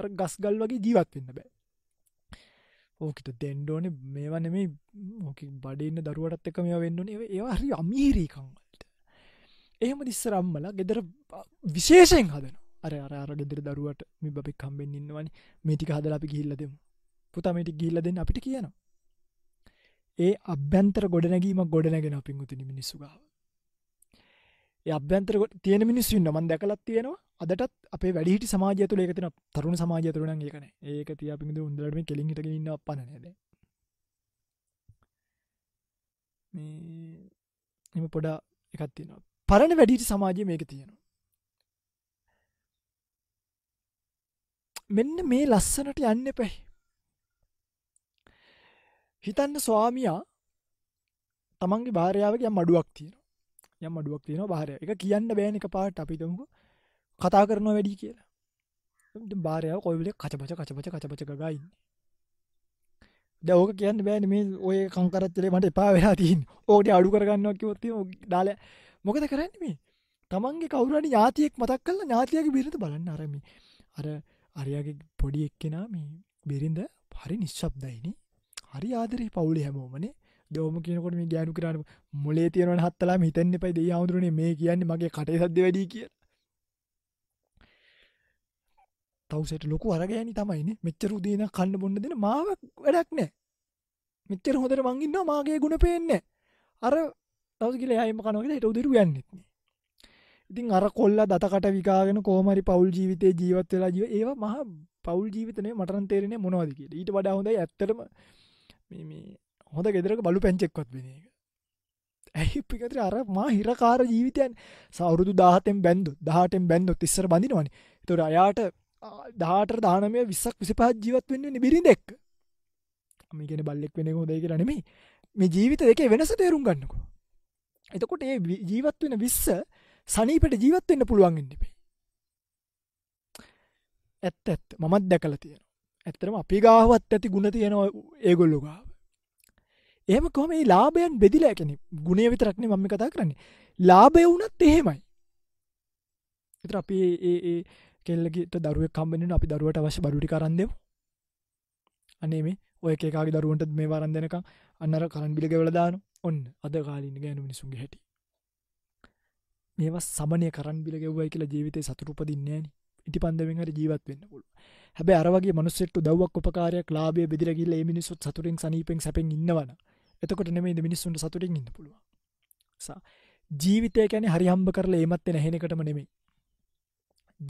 Speaker 1: අර ගස්ගල් වගේ ජීවත් වෙන්න බෑ ඕකට දෙන්ඩෝන මේවන මේ ඕක බඩන්න දරුවටත් එක මේ වෙන්නන ඒවාහරි අමීරීකංවලට එහෙම දිස්සරම්මල ගෙදර විශේෂයෙන් හදන අර අර ගෙදර දරුවට මේ බපි කම්බෙන් ඉන්නවනි මේටික හදල අපි ගිල්ල දෙමු පුතාමටි ගිල්ල දෙන්න අපිට කියනවා ඒ අභ්‍යන්තර ගොඩනැගීමක් ගොඩනැගෙන පින්ගුතිනි මිනිස්සුගාව අභ්‍යන්තර තියෙන මිනිස්සුන් මන් දැකලත් තියෙනවා අදටත් අපේ වැඩිහිට සමාජය තුළ එකතින තරුණ සමාජය තුරන ඒකන ඒක තිය පිඳ උන්දරම කෙලිට ඉන්න පනනද එම පොඩා එකත් තියෙනවා පරණ වැඩිට සමාජය මේක තියෙනවා මෙන්න මේ ලස්සනට යන්න පැහි හිතන්න ස්වාමියා තමන්ගේ භාරයාවක යම් අඩුවක් තියෙන යම් අඩුවක් තියෙන භාරය එක කියන්න බෑන එක පාට අපිතමක කතා කරනවා වැඩි කියලා භාරයාව කොයිවිල කචපච කචපච කචපච ගයින්න දවක කියන්න බෑන මේ ඔය කංකරච්චලේ මට එපා වෙලා තින් ඕට අඩු කරගන්නවා කිවොත්ති දාල මොකද කරන්න මේ තමන්ගේ කවුරණ ඥාතියෙක් මතක් කල ඥාතියගේ බිරිඳ බලන්න අරමි අර අරයාගේ පොඩි එක්කෙනා මේ බිරිඳ හරි නිශ්ශබ්දයිනේ හරි ආදරෙ පවුලි හැමෝමනේ දෝම කියනකොට මේ ගෑනු කරන්න මොලේ තියෙනවන හත්තලා හිතන්න පයි දෙ හාමුදුරනේ මේ කියන්නේ මගේ කටේ සද්ද වැඩි කිය තවසට ලොකු අරගෑනි තමයින මෙච්චර උදේන කන්න බොන්න දෙන මාව වැඩක් නෑ මෙච්චර හොඳට මංගින්න මාගේ ගුණ පේන්න අර තවසිල යම කනගෙන එට උදරු යන්නෙත්න ඉතින් අර කොල්ල දතකට විකාගෙන කෝමරි පවුල් ජීවිතය ජීවත් වෙලා ජීව ඒවා මහ පවුල් ජීවිතනය මටන් තේරෙන මොනවාදකට ඊට වඩා හොඳ ඇත්තරම මේ හොඳ ගෙදරක බලු පැංචෙක්වත් වෙන එක ඇහි පිකතර අර මා හිරකාර ජීවිතයන් සෞරුදු දාහතෙන් බැන්දු දහටෙන් බැන්දො තිස්සර බඳිනවන තොර අයාට දාට දානමය විස්සක් විසිපහත් ජීවත් වෙන්නේ බිරිඳෙක් මිගෙන බල්ලෙක් වෙන හොදයි කරනෙම මේ ජීවිත දෙක වෙනස තේරුම් ගන්නකු එතකොට ඒ ජීවත් වෙන විස්ස සනීපට ජීවත් වෙන්න පුළුවන් ඉන්නපේ ඇත් ඇත් මමත් දැකල තියෙන ඇත්තරම අපි ගාවත් ඇති ගුණ තියෙනවා ඒගොල්ලු ගාව එහම කොම මේ ලාභයන් බෙදිලා කැනෙ ගුණේ විතරක්න මම කතා කරන්නේ ලාභය වුනත් එහෙමයි එතර අපි ඒ කෙල්ලගට දරුව කම්බෙන අපි දරුවට අවශ්‍ය බරුටි කරන්දෙව අනේ මේ ඔය එකකාගේ දරුවන්ට මේ වරන් දෙනක අන්නර කරන් බිලි ගෙවලදාන ඔන්න අද කාලින් ගෑනු මිනිසුන්ගේ හැටි මේවා සමනය කරන් බිල ගෙව්වයි කියලා ජීවිතය සතුරුපදින්නේන ඉටි පන්දමෙන් හට ජීවත් වෙන්න පුල හැබ අරගේ මනුස්සෙට දවක් උපකාරයක් ලාබේ බෙදිරගිල මිනිසුත් සතුරින් සනීපෙන් සැපෙන් ඉන්නවන එතකොට නෙමේ මිනිස්සුන්ට සතුරින් ඉන්න පුළුව ජීවිතය කැන හරිහම්බ කරල ඒමත් එෙන හෙනකටම නෙමේ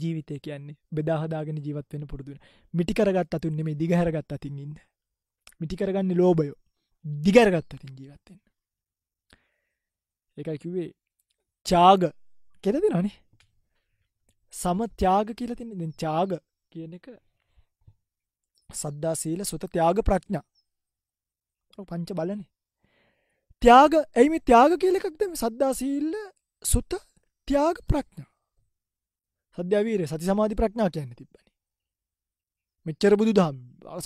Speaker 1: ජීවිතය කියන්නේ බෙදාහදාගෙන ජීවත්වෙන පුරදුන මිටි කරගත් අතුන් නෙමේ දිගහරගත් අතින් ඉන්න මිටි කරගන්න ලෝබයෝ දිගරගත් අතින් ජීවත්වෙන්න එකයි කිවේ චාග කෙරදිරනේ සම ත්‍යාග කියලා තින්නේ ත්‍යාග කියන එක සද්දා සීල සුත ත්‍යාග ප්‍රඥා පංච බලනේ ත්‍යාග ඇයි මේ ත්‍යාග කියලා එකක්ද මේ සද්දා සීල සුත ත්‍යාග ප්‍රඥා සද්දා වීරය සති සමාධි ප්‍රඥා කියන්නේ තිබ්බනේ මෙච්චර බුදුදහම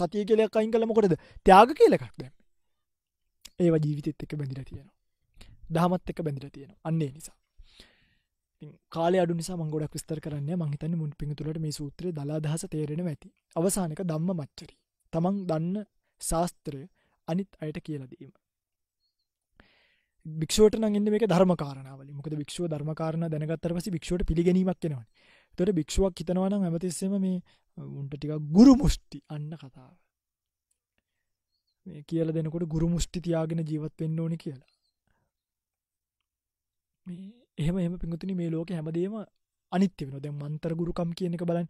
Speaker 1: සතිය කියලා එකක් අයින් කළා මොකටද ත්‍යාග කියලා එකක් දැම්මේ ඒවා ජීවිතෙත් එක්ක බැඳිලා තියෙනවා දහමත් එක්ක බැඳිලා තියෙනවා අන්නේ නිසා කාල අඩු නිසා මංගොඩක් විස්තර කරන්න මහිතන මුන් පිතුලට මේ සූත්‍රය දලාදහස තේරෙන ඇති අවසානක දම්ම මච්චරී තමන් දන්න ශාස්ත්‍රය අනිත් අයට කියලදීම භික්ෂට නගන්න මේ ධර්මකාරනාවල මොකද භික්ෂුව ධර්මකාරණ දැනගත්තර පස භික්ෂට පිගැනීමක් කෙනවා තොට භික්ෂුවක් හිතනවන ඇමතිස්සම මේ උන්ට ටික ගුරු මුෂ්ටි අන්න කතාව මේ කියල දෙනකොට ගුරු මුෂ්ටි තියාගෙන ජීවත් වෙන්න ඕනි කියලා එහම එම පිඟුතින මේ ලෝක හැමදේම අනිත්‍ය වෙන දැ මන්තර ගුරුකම් කියන එක බලන්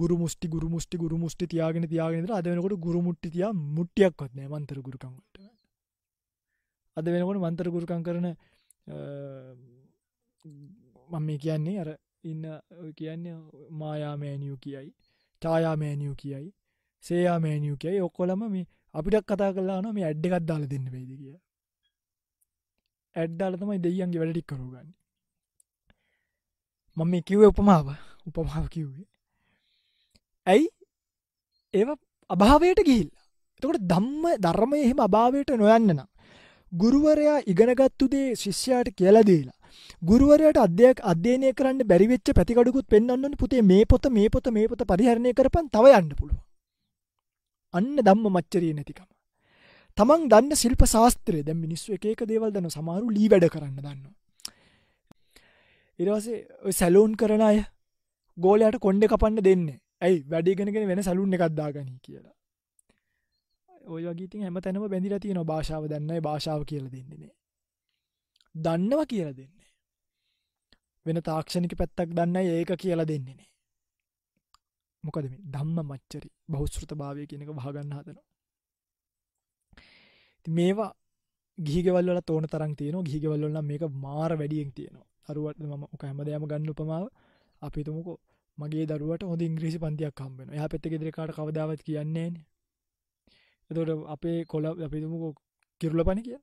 Speaker 1: ගුරු මුෂ්ටි ගුරු මුෂ්ටි ගුරු මුෂ්ටි තියාගෙන තියාගෙනද අද වෙනකොට ගුරු මුට්ටි තියා මුට්ටියක්වත්න මන්තර ගුරුකම්ට අද වෙනකොට මන්තර ගුරුකම් කරන මම මේ කියන්නේ අර ඉන්න කියන්නේ මායාමෑනියු කියයි චායාමෑනියු කියයි සේයාමෑනියු කියයි ඔක්කොලම මේ අපිටක් කතා කලාන මේ ඇඩ්ඩ එකත් දාල දෙන්න වේද කිය ඇඩ්ඩාල තමයි දෙියන්ගේ වැඩටික් කරුගන්නේ මම මේ කිව්ව උපමාව උපමාව කිව්වේ ඇයි ඒ අභාවයට ගිල් තකොට දම්ම ධර්මය එහෙම අභාවයට නොයන්න නම් ගුරුවරයා ඉගෙනගත්තුදේ ශිෂ්‍යයාට කියලදීලා ගුරුවරයට අධ්‍යයක් අධ්‍යනය කරන්න බැරිවෙච්ච පැතිකඩකුත් පෙන්න්නන්න පුතේ මේ පොත මේ පොත මේ පොත පරිහරණය කරපන් තව යන්න පුළුව අන්න දම්ම මච්චරී නැතිකම තමන් දන්න ශිල්ප ශාස්ත්‍රය දැ මිනිස්සු එක දේවල් දන සමාරු ලී වැඩ කරන්න දන්නවා ඉරවසේ සැලූන් කරන අය ගෝලයට කොන්්ඩ කපන්න දෙන්න ඇයි වැඩිගෙනගෙන වෙන සැලුන් එකක්දාගනී කියලා ඔයගීති හැම තැනම බැඳිල තියෙන භාෂාව දන්න භාෂාව කියල දෙන්නේනේ දන්නවා කියල දෙන්නේ වෙන තාක්ෂණික පැත්තක් දන්න ඒක කියලා දෙන්නේනේ මොකද මේ දම්ම මච්චරි බෞස්ෘත භාවය කියනක භාගන්න හදනවා මේවා ගිහිගවල්ල තෝන තරන් තියෙන ගිහිගවල්ලන්න මේක මාර වැඩියෙන් තියෙනවා දරුවට ම ඕක හැමදෑම ගන්න උපමාව අපි තුමුකෝ මගේ දරුවට හොඳ ඉංග්‍රීසි පන්තියක් හම්බෙන ය පැත්ත ෙදරකාට කවදාවත් කියන්නේ එතට අපේ කොල අපිතුමුකෝ කිරුල පණ කිය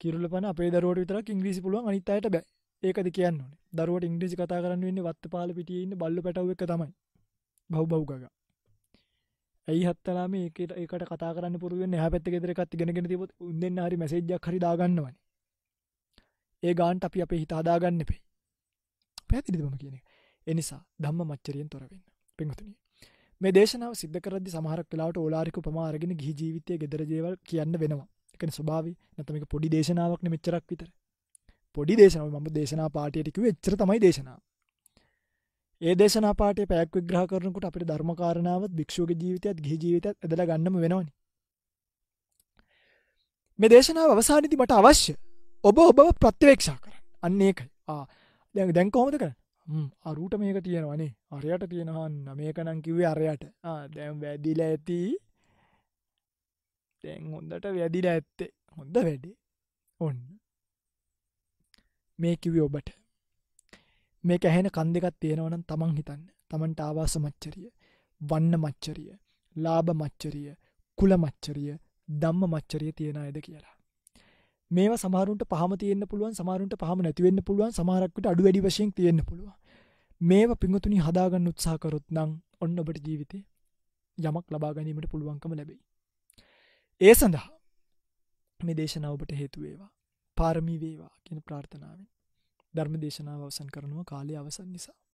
Speaker 1: කිරල පන අපේ දරුවට විතරක් ඉංග්‍රීසි පුළුව අනිතයට බෑ ඒකද කියන්න දරුවට ඉංග්‍රීසි කතා කරන්න වෙන්න වත්ත පාල පිටියන්න බල්ල පැටව එක තමයි බව් බව්ගග ඇයි හත්තලාම ඒකට ඒකට කතා කරන්න පුරුවෙන් හ පැත්ත ෙදරකත් ගෙනගෙන තිබොත් උන්දන්න හරි මැසේජ්ජක් හරි දාගන්නවන ඒ ගාන්ට අපි අපේ හිත හදාගන්න පෙයි පැතිරිදිම කියන එනිසා ධම්ම මච්චරියෙන් තොරවෙන්න පෙන්ගතුනී මේ දේශනාව සිද්ධකරදදි සමහරක් කලාට ඕලාරික පමාරගෙන ගහි ජීවිතය ගෙදරජේවල් කියන්න වෙනවා එකන ස්භාව නැතමක පොඩි දේශනාවක්න මෙච්චරක් විතර පොඩි දේශනාව ම දේශනා පාටයටක වෙච්චර තමයි දේශනා ඒ දේශනා පාට පැක් විග්‍රහ කරනකට අපට ධර්මකාරණාවත් භික්ෂෝග ජීවිතයත් ගහි ජීවිතත් ඇදල ගන්නම වෙනවානි මේ දේශනාව අවසානිති මට අවශ්‍ය ඔබ ඔබ ප්‍රත්තිවේක්ෂා කරන්න අන්න ඒකයි දැ දැන් කොහොමද කර අරුට මේක තියෙනවනේ අරයට තියෙනවා නමේකනම් කිවේ අරයට දැම් වැදිල ඇති දැන් හොඳට වැදිල ඇත්තේ හොඳ වැඩේ ඔන්න මේ කිවි ඔබට මේ ඇහෙන කන් දෙකත් තියෙනවනම් තමන් හිතන්න තමන්ට ආවාස මච්චරිය වන්න මච්චරිය ලාභ මච්චරිය කුල මච්චරිය දම්ම මච්චරිය තියෙන අයද කියලා මේවා සමහරුන්ට පහම තියෙන්න්න පුළුවන් සමහරුන්ට පහම නැතිවෙන්න පුළුවන් සමහරක්කට අඩු වැඩි වශයෙන් තියෙන්න්න පුළුවන් මේවා පිංහතුනි හදාගන්න උත්සා කරොත් නම් ඔන්න ඔබට ජීවිතය යමක් ලබා ගැනීමට පුළුවන්කම ලැබෙයි. ඒ සඳහා මේ දේශනාවට හේතුවේවා පාරමී වේවා කියෙන ප්‍රාර්ථනාවෙන් ධර්ම දේශනාව අවසන් කරනවා කාලය අවසන් නිසා